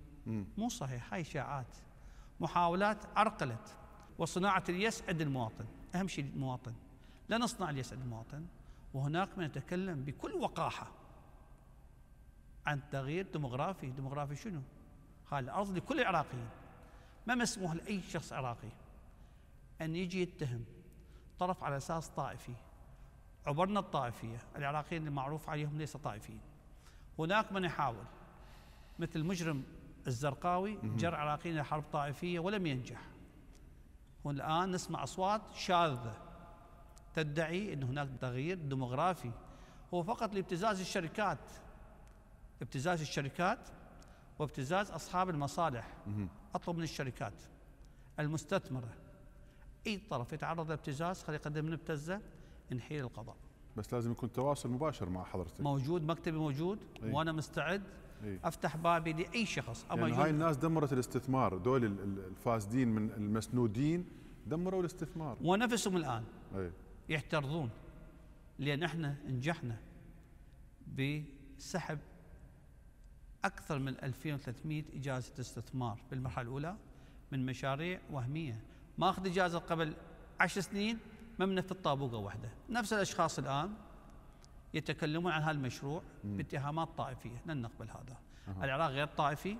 مو صحيح هاي إشاعات محاولات عرقلت وصناعة اليسعد المواطن أهم شيء المواطن لا نصنع اليسعد المواطن وهناك من يتكلم بكل وقاحة عن تغيير ديموغرافي ديموغرافي شنو هاي الارض لكل العراقيين ما مسموح لاي شخص عراقي ان يجي يتهم طرف على اساس طائفي عبرنا الطائفيه العراقيين المعروف عليهم ليس طائفيين هناك من يحاول مثل مجرم الزرقاوي جر عراقيين الى حرب طائفيه ولم ينجح والان نسمع اصوات شاذه تدعي ان هناك تغيير ديموغرافي هو فقط لابتزاز الشركات ابتزاز الشركات وابتزاز أصحاب المصالح أطلب من الشركات المستثمرة أي طرف يتعرض لابتزاز خليه يقدم ابتزه نحيل القضاء بس لازم يكون تواصل مباشر مع حضرتك موجود مكتبي موجود أي. وانا مستعد أي. افتح بابي لاي شخص اما يعني هاي الناس دمرت الاستثمار دول الفاسدين من المسنودين دمروا الاستثمار ونفسهم الان أي. يحترضون لان احنا نجحنا بسحب أكثر من 2300 إجازة استثمار بالمرحلة الأولى من مشاريع وهمية ماخذ أخذ إجازة قبل عشر سنين ممنه في الطابوقة واحدة نفس الأشخاص الآن يتكلمون عن هذا المشروع باتهامات طائفية لن نقبل هذا أه. العراق غير طائفي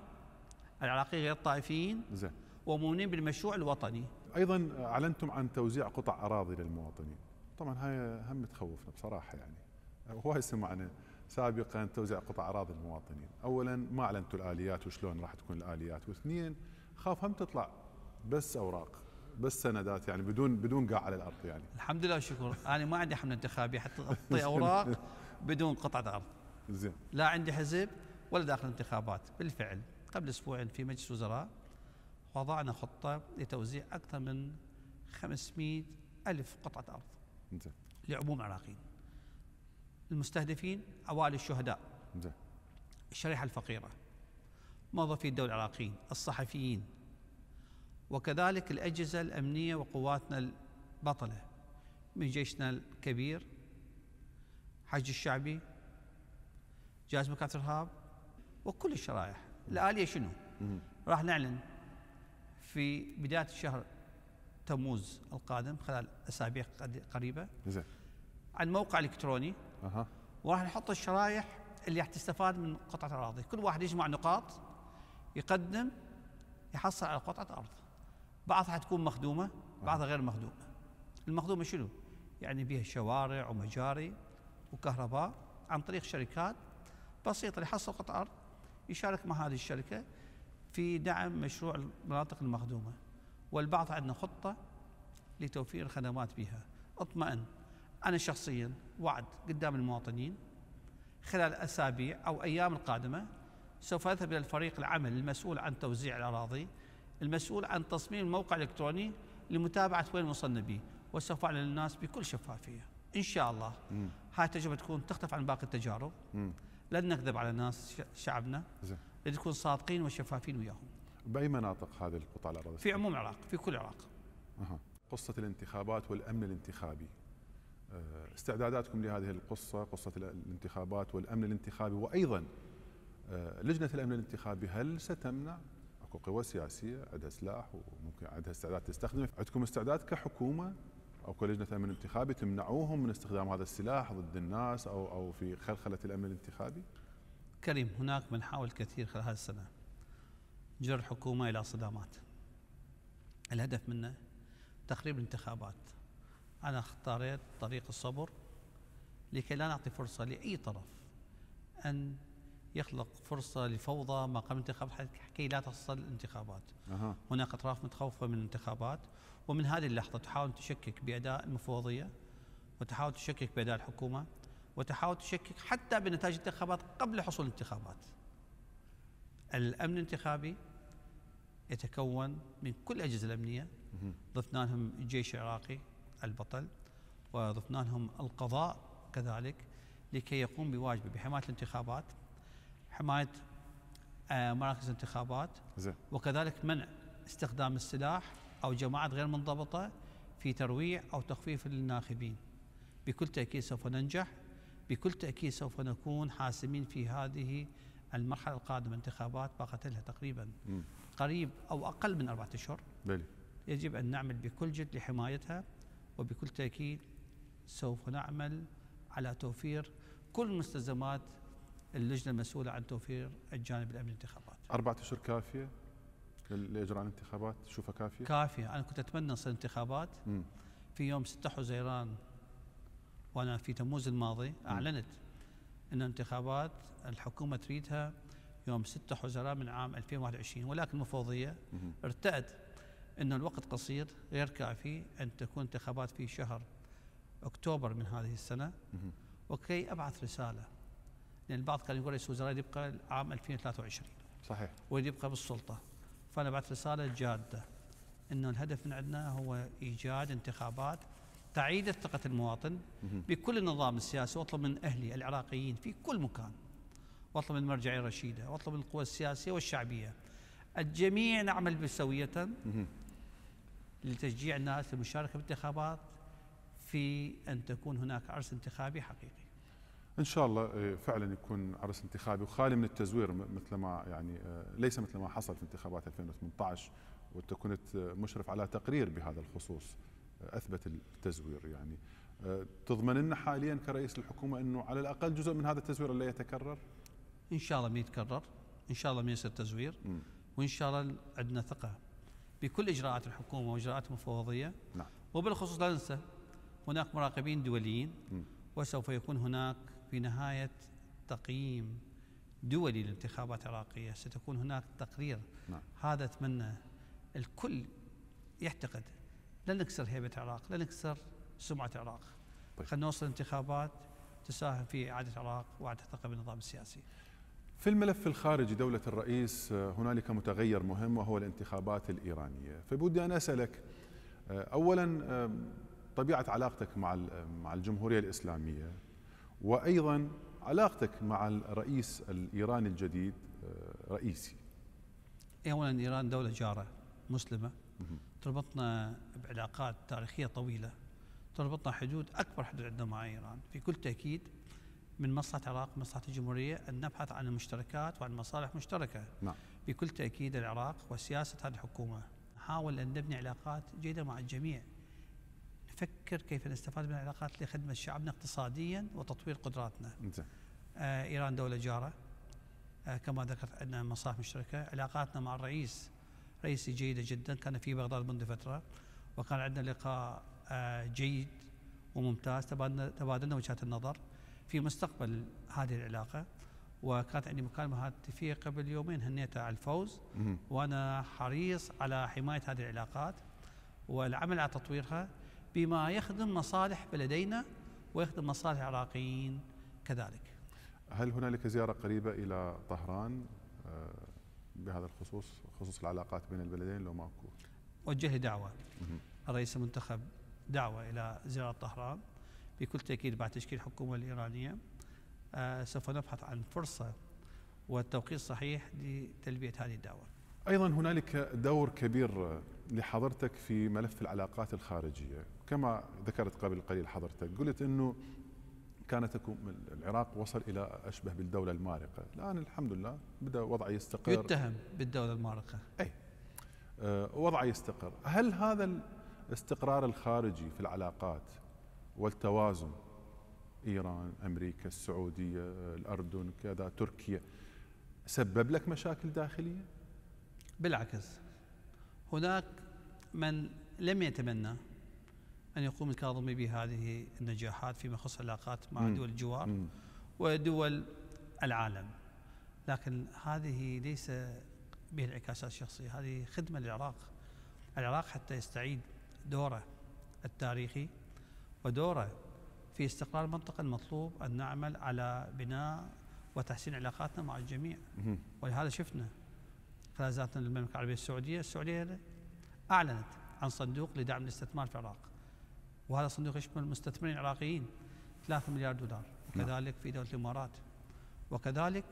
العراقيين غير طائفيين زين ومؤمنين بالمشروع الوطني ايضا اعلنتم عن توزيع قطع اراضي للمواطنين طبعا هاي هم تخوفنا بصراحه يعني هو سمعنا سابقا توزيع قطع اراضي المواطنين، اولا ما اعلنتوا الاليات وشلون راح تكون الاليات، واثنين خاف هم تطلع بس اوراق بس سندات يعني بدون بدون قاع على الارض يعني. الحمد لله شكر، انا ما عندي حمل انتخابي حتى اعطي اوراق بدون قطعه ارض. زين. لا عندي حزب ولا داخل انتخابات، بالفعل قبل اسبوعين في مجلس وزراء وضعنا خطه لتوزيع اكثر من 500 ألف قطعه ارض. زين. لعموم العراقيين. المستهدفين أوائل الشهداء ده. الشريحة الفقيرة موظفي الدولة العراقيين الصحفيين وكذلك الأجهزة الأمنية وقواتنا البطلة من جيشنا الكبير حج الشعبي جهاز مكافحة الإرهاب وكل الشرائح الآلية شنو؟ راح نعلن في بداية الشهر تموز القادم خلال أسابيع قريبة زي. عن موقع إلكتروني أه. وراح نحط الشرائح اللي راح تستفاد من قطعه الاراضي كل واحد يجمع نقاط يقدم يحصل على قطعه ارض بعضها تكون مخدومه بعضها غير مخدومه المخدومه شنو يعني بها شوارع ومجاري وكهرباء عن طريق شركات بسيطه اللي يحصل قطعه ارض يشارك مع هذه الشركه في دعم مشروع المناطق المخدومه والبعض عندنا خطه لتوفير الخدمات بها اطمئن أنا شخصيا وعد قدام المواطنين خلال أسابيع أو أيام القادمة سوف أذهب إلى الفريق العمل المسؤول عن توزيع الأراضي المسؤول عن تصميم الموقع الإلكتروني لمتابعة وين وصلنا به وسوف أعلن للناس بكل شفافية إن شاء الله هاي التجربة تكون تختلف عن باقي التجارب لن نكذب على الناس شعبنا زي. لن نكون صادقين وشفافين وياهم بأي مناطق هذه القطاع الأراضي؟ في عموم العراق في كل العراق أه. قصة الانتخابات والأمن الانتخابي آه، استعداداتكم لهذه القصة قصة الانتخابات والأمن الانتخابي وأيضا آه، لجنة الأمن الانتخابي هل ستمنع اكو قوى سياسية عندها سلاح وممكن عندها استعداد تستخدمه عندكم استعداد كحكومة أو كلجنة الأمن الانتخابي تمنعوهم من استخدام هذا السلاح ضد الناس أو أو في خلخلة الأمن الانتخابي كريم هناك من حاول كثير خلال هذه السنة جر الحكومة إلى صدامات الهدف منه تخريب الانتخابات أنا اختاريت طريق الصبر لكي لا نعطي فرصة لأي طرف أن يخلق فرصة لفوضى ما قبل الانتخابات كي لا تصل الانتخابات أه. هناك أطراف متخوفة من الانتخابات ومن هذه اللحظة تحاول تشكك بأداء المفوضية وتحاول تشكك بأداء الحكومة وتحاول تشكك حتى بنتائج الانتخابات قبل حصول الانتخابات الأمن الانتخابي يتكون من كل الأجهزة الأمنية ضفنا لهم الجيش العراقي البطل وضفنا لهم القضاء كذلك لكي يقوم بواجبه بحماية الانتخابات حماية آه، مراكز الانتخابات وكذلك منع استخدام السلاح أو جماعات غير منضبطة في ترويع أو تخفيف الناخبين بكل تأكيد سوف ننجح بكل تأكيد سوف نكون حاسمين في هذه المرحلة القادمة انتخابات باقت لها تقريبا قريب أو أقل من أربعة أشهر يجب أن نعمل بكل جد لحمايتها وبكل تأكيد سوف نعمل على توفير كل مستلزمات اللجنة المسؤولة عن توفير الجانب الأمني الانتخابات أربعة أشهر كافية لإجراء الانتخابات تشوفها كافية؟ كافية أنا كنت أتمنى نصل انتخابات م. في يوم 6 حزيران وأنا في تموز الماضي أعلنت م. أن انتخابات الحكومة تريدها يوم 6 حزيران من عام 2021 ولكن المفوضية ارتأت أن الوقت قصير يركع فيه أن تكون انتخابات في شهر أكتوبر من هذه السنة وكي أبعث رسالة لأن البعض كان يقول رئيس الوزراء يبقى عام 2023 صحيح ويبقى بالسلطة فأنا بعث رسالة جادة أنه الهدف من عندنا هو إيجاد انتخابات تعيد ثقة المواطن بكل النظام السياسي واطلب من أهلي العراقيين في كل مكان واطلب من المرجعية الرشيدة واطلب من القوى السياسية والشعبية الجميع نعمل بسوية لتشجيع الناس للمشاركه بالانتخابات في ان تكون هناك عرس انتخابي حقيقي. ان شاء الله إيه، فعلا يكون عرس انتخابي وخالي من التزوير مثل ما يعني آه، ليس مثل ما حصل في انتخابات 2018 وانت كنت مشرف على تقرير بهذا الخصوص آه، اثبت التزوير يعني آه، تضمن لنا حاليا كرئيس الحكومه انه على الاقل جزء من هذا التزوير لا يتكرر؟ ان شاء الله ما يتكرر، ان شاء الله ما يصير تزوير وان شاء الله عندنا ثقه بكل إجراءات الحكومة وإجراءات المفوضية نعم. وبالخصوص لا ننسى هناك مراقبين دوليين وسوف يكون هناك في نهاية تقييم دولي للانتخابات العراقية ستكون هناك تقرير نعم. هذا أتمنى الكل يعتقد لن نكسر هيبة العراق لن نكسر سمعة العراق طيب. خلينا نوصل انتخابات تساهم في إعادة العراق وإعادة ثقة بالنظام السياسي في الملف الخارجي دولة الرئيس آه، هنالك متغير مهم وهو الانتخابات الإيرانية فبودي أن أسألك آه، أولا طبيعة علاقتك مع مع الجمهورية الإسلامية وأيضا علاقتك مع الرئيس الإيراني الجديد آه، رئيسي إيه، أولا إيران دولة جارة مسلمة تربطنا بعلاقات تاريخية طويلة تربطنا حدود أكبر حدود عندنا مع إيران في كل تأكيد من مصلحة العراق ومصلحة الجمهورية أن نبحث عن المشتركات وعن مصالح مشتركة نعم. بكل تأكيد العراق وسياسة هذه الحكومة نحاول أن نبني علاقات جيدة مع الجميع نفكر كيف نستفاد من العلاقات لخدمة شعبنا اقتصاديا وتطوير قدراتنا آه إيران دولة جارة آه كما ذكرت عندنا مصالح مشتركة علاقاتنا مع الرئيس رئيسي جيدة جدا كان في بغداد منذ فترة وكان عندنا لقاء آه جيد وممتاز تبادلنا وجهات النظر في مستقبل هذه العلاقه وكانت عندي مكالمه هاتفيه قبل يومين هنيتها على الفوز وانا حريص على حمايه هذه العلاقات والعمل على تطويرها بما يخدم مصالح بلدينا ويخدم مصالح العراقيين كذلك. هل هنالك زياره قريبه الى طهران آه، بهذا الخصوص خصوص العلاقات بين البلدين لو ماكو؟ وجه لي دعوه رئيس المنتخب دعوه الى زياره طهران بكل تأكيد بعد تشكيل الحكومة الإيرانية آه، سوف نبحث عن فرصة والتوقيت الصحيح لتلبية هذه الدعوة أيضا هنالك دور كبير لحضرتك في ملف العلاقات الخارجية كما ذكرت قبل قليل حضرتك قلت أنه كانت العراق وصل إلى أشبه بالدولة المارقة الآن الحمد لله بدأ وضعه يستقر يتهم بالدولة المارقة أي آه، وضعه يستقر هل هذا الاستقرار الخارجي في العلاقات والتوازن ايران امريكا السعوديه الاردن كذا تركيا سبب لك مشاكل داخليه بالعكس هناك من لم يتمنى ان يقوم الكاظمي بهذه النجاحات فيما يخص العلاقات مع م. دول الجوار م. ودول العالم لكن هذه ليس به انعكاسات شخصيه هذه خدمه للعراق العراق حتى يستعيد دوره التاريخي ودوره في استقرار المنطقة المطلوب أن نعمل على بناء وتحسين علاقاتنا مع الجميع ولهذا شفنا خلازاتنا للمملكة العربية السعودية السعودية أعلنت عن صندوق لدعم الاستثمار في العراق وهذا الصندوق يشمل مستثمرين عراقيين 3 مليار دولار وكذلك نعم. في دولة الإمارات وكذلك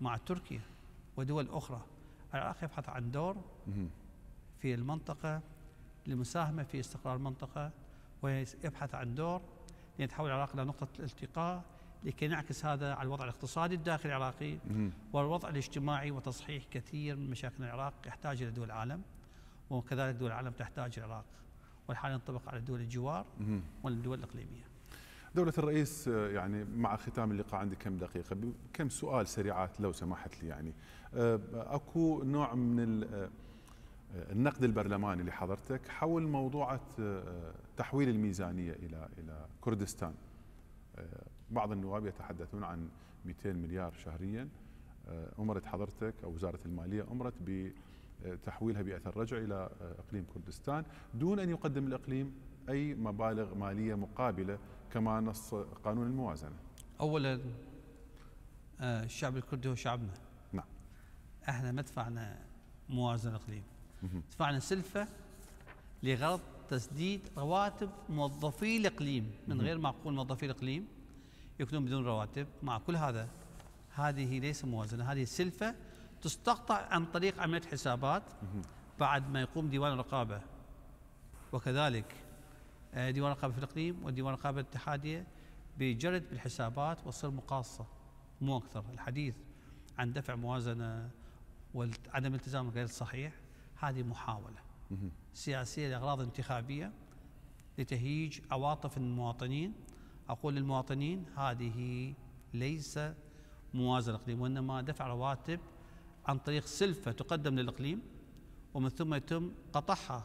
مع تركيا ودول أخرى العراق يبحث عن دور في المنطقة للمساهمة في استقرار المنطقة ويبحث عن دور ليتحول العراق الى نقطه التقاء لكي نعكس هذا على الوضع الاقتصادي الداخلي العراقي والوضع الاجتماعي وتصحيح كثير من مشاكل العراق يحتاج الى دول العالم وكذلك دول العالم تحتاج العراق والحال ينطبق على دول الجوار والدول الاقليميه. دولة الرئيس يعني مع ختام اللقاء عندي كم دقيقة كم سؤال سريعات لو سمحت لي يعني اكو نوع من النقد البرلماني لحضرتك حول موضوعة آه، تحويل الميزانية إلى إلى كردستان آه، بعض النواب يتحدثون عن 200 مليار شهريا آه، أمرت حضرتك أو وزارة المالية أمرت بتحويلها بأثر رجع إلى إقليم كردستان دون أن يقدم الإقليم أي مبالغ مالية مقابلة كما نص قانون الموازنة أولا الشعب الكردي هو شعبنا نعم احنا ما دفعنا موازنة إقليم دفعنا سلفة لغرض تسديد رواتب موظفي الإقليم من غير معقول موظفي الإقليم يكونون بدون رواتب مع كل هذا هذه ليس موازنة هذه سلفة تستقطع عن طريق عملية حسابات بعد ما يقوم ديوان الرقابة وكذلك آه، ديوان الرقابة في الإقليم وديوان الرقابة الاتحادية بجرد بالحسابات وتصير مقاصة مو أكثر الحديث عن دفع موازنة وعدم التزام غير صحيح هذه محاولة سياسية لأغراض انتخابية لتهيج عواطف المواطنين أقول للمواطنين هذه ليس موازنة إقليم وإنما دفع رواتب عن طريق سلفة تقدم للإقليم ومن ثم يتم قطعها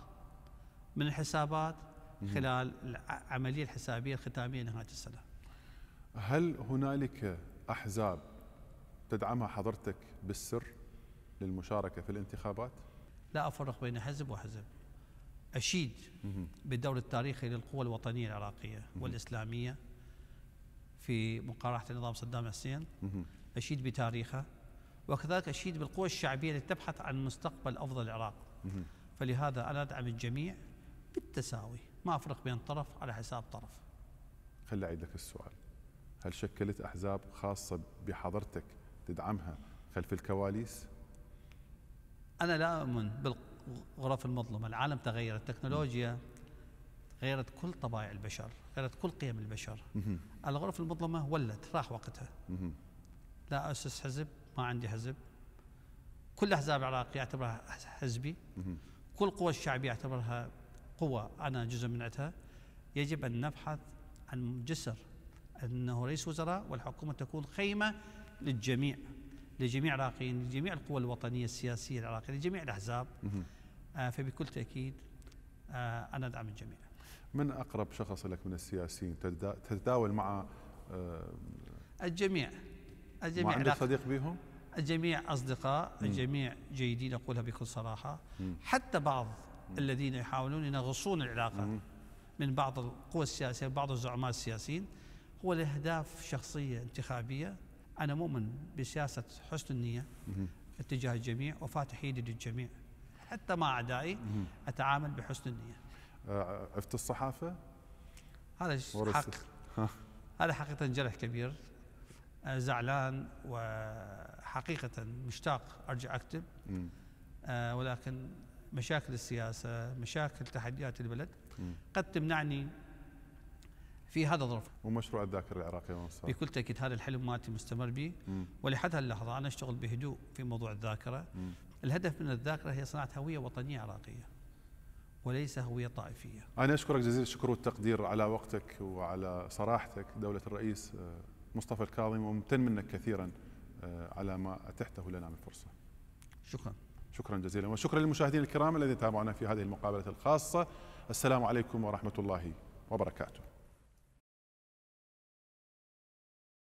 من الحسابات خلال العملية الحسابية الختامية نهاية السنة هل هنالك أحزاب تدعمها حضرتك بالسر للمشاركة في الانتخابات؟ لا أفرق بين حزب وحزب أشيد بالدور التاريخي للقوى الوطنية العراقية والإسلامية في مقارعة نظام صدام حسين أشيد بتاريخه وكذلك أشيد بالقوى الشعبية التي تبحث عن مستقبل أفضل العراق فلهذا أنا أدعم الجميع بالتساوي ما أفرق بين طرف على حساب طرف خلي أعيد لك السؤال هل شكلت أحزاب خاصة بحضرتك تدعمها خلف الكواليس؟ أنا لا أؤمن بالغرف المظلمة العالم تغير التكنولوجيا غيرت كل طبائع البشر غيرت كل قيم البشر الغرف المظلمة ولت راح وقتها لا أسس حزب ما عندي حزب كل أحزاب العراق يعتبرها حزبي كل قوى الشعب يعتبرها قوة أنا جزء منها. يجب أن نبحث عن جسر أنه رئيس وزراء والحكومة تكون خيمة للجميع لجميع العراقيين لجميع القوى الوطنيه السياسيه العراقيه لجميع الاحزاب آه، فبكل تاكيد آه، انا ادعم الجميع من اقرب شخص لك من السياسيين تتداول مع آه، الجميع الجميع ما عندك صديق بهم الجميع اصدقاء الجميع جيدين اقولها بكل صراحه حتى بعض الذين يحاولون ينغصون العلاقه من بعض القوى السياسيه بعض الزعماء السياسيين هو لاهداف شخصيه انتخابيه أنا مؤمن بسياسة حسن النية اتجاه الجميع وفاتح يدي للجميع حتى مع أعدائي أتعامل بحسن النية آه، عفت الصحافة؟ هذا حق هذا حقيقة جرح كبير آه، زعلان وحقيقة مشتاق أرجع أكتب آه، ولكن مشاكل السياسة مشاكل تحديات البلد قد تمنعني في هذا الظرف ومشروع الذاكره العراقيه والمستوى. بكل تاكيد هذا الحلم مالتي مستمر به ولحد هاللحظه انا اشتغل بهدوء في موضوع الذاكره مم. الهدف من الذاكره هي صناعه هويه وطنيه عراقيه وليس هويه طائفيه. انا اشكرك جزيل الشكر والتقدير على وقتك وعلى صراحتك دوله الرئيس آه، مصطفى الكاظم وممتن منك كثيرا آه، على ما اتحته لنا من فرصه. شكرا. شكرا جزيلا وشكرا للمشاهدين الكرام الذين تابعونا في هذه المقابله الخاصه. السلام عليكم ورحمه الله وبركاته.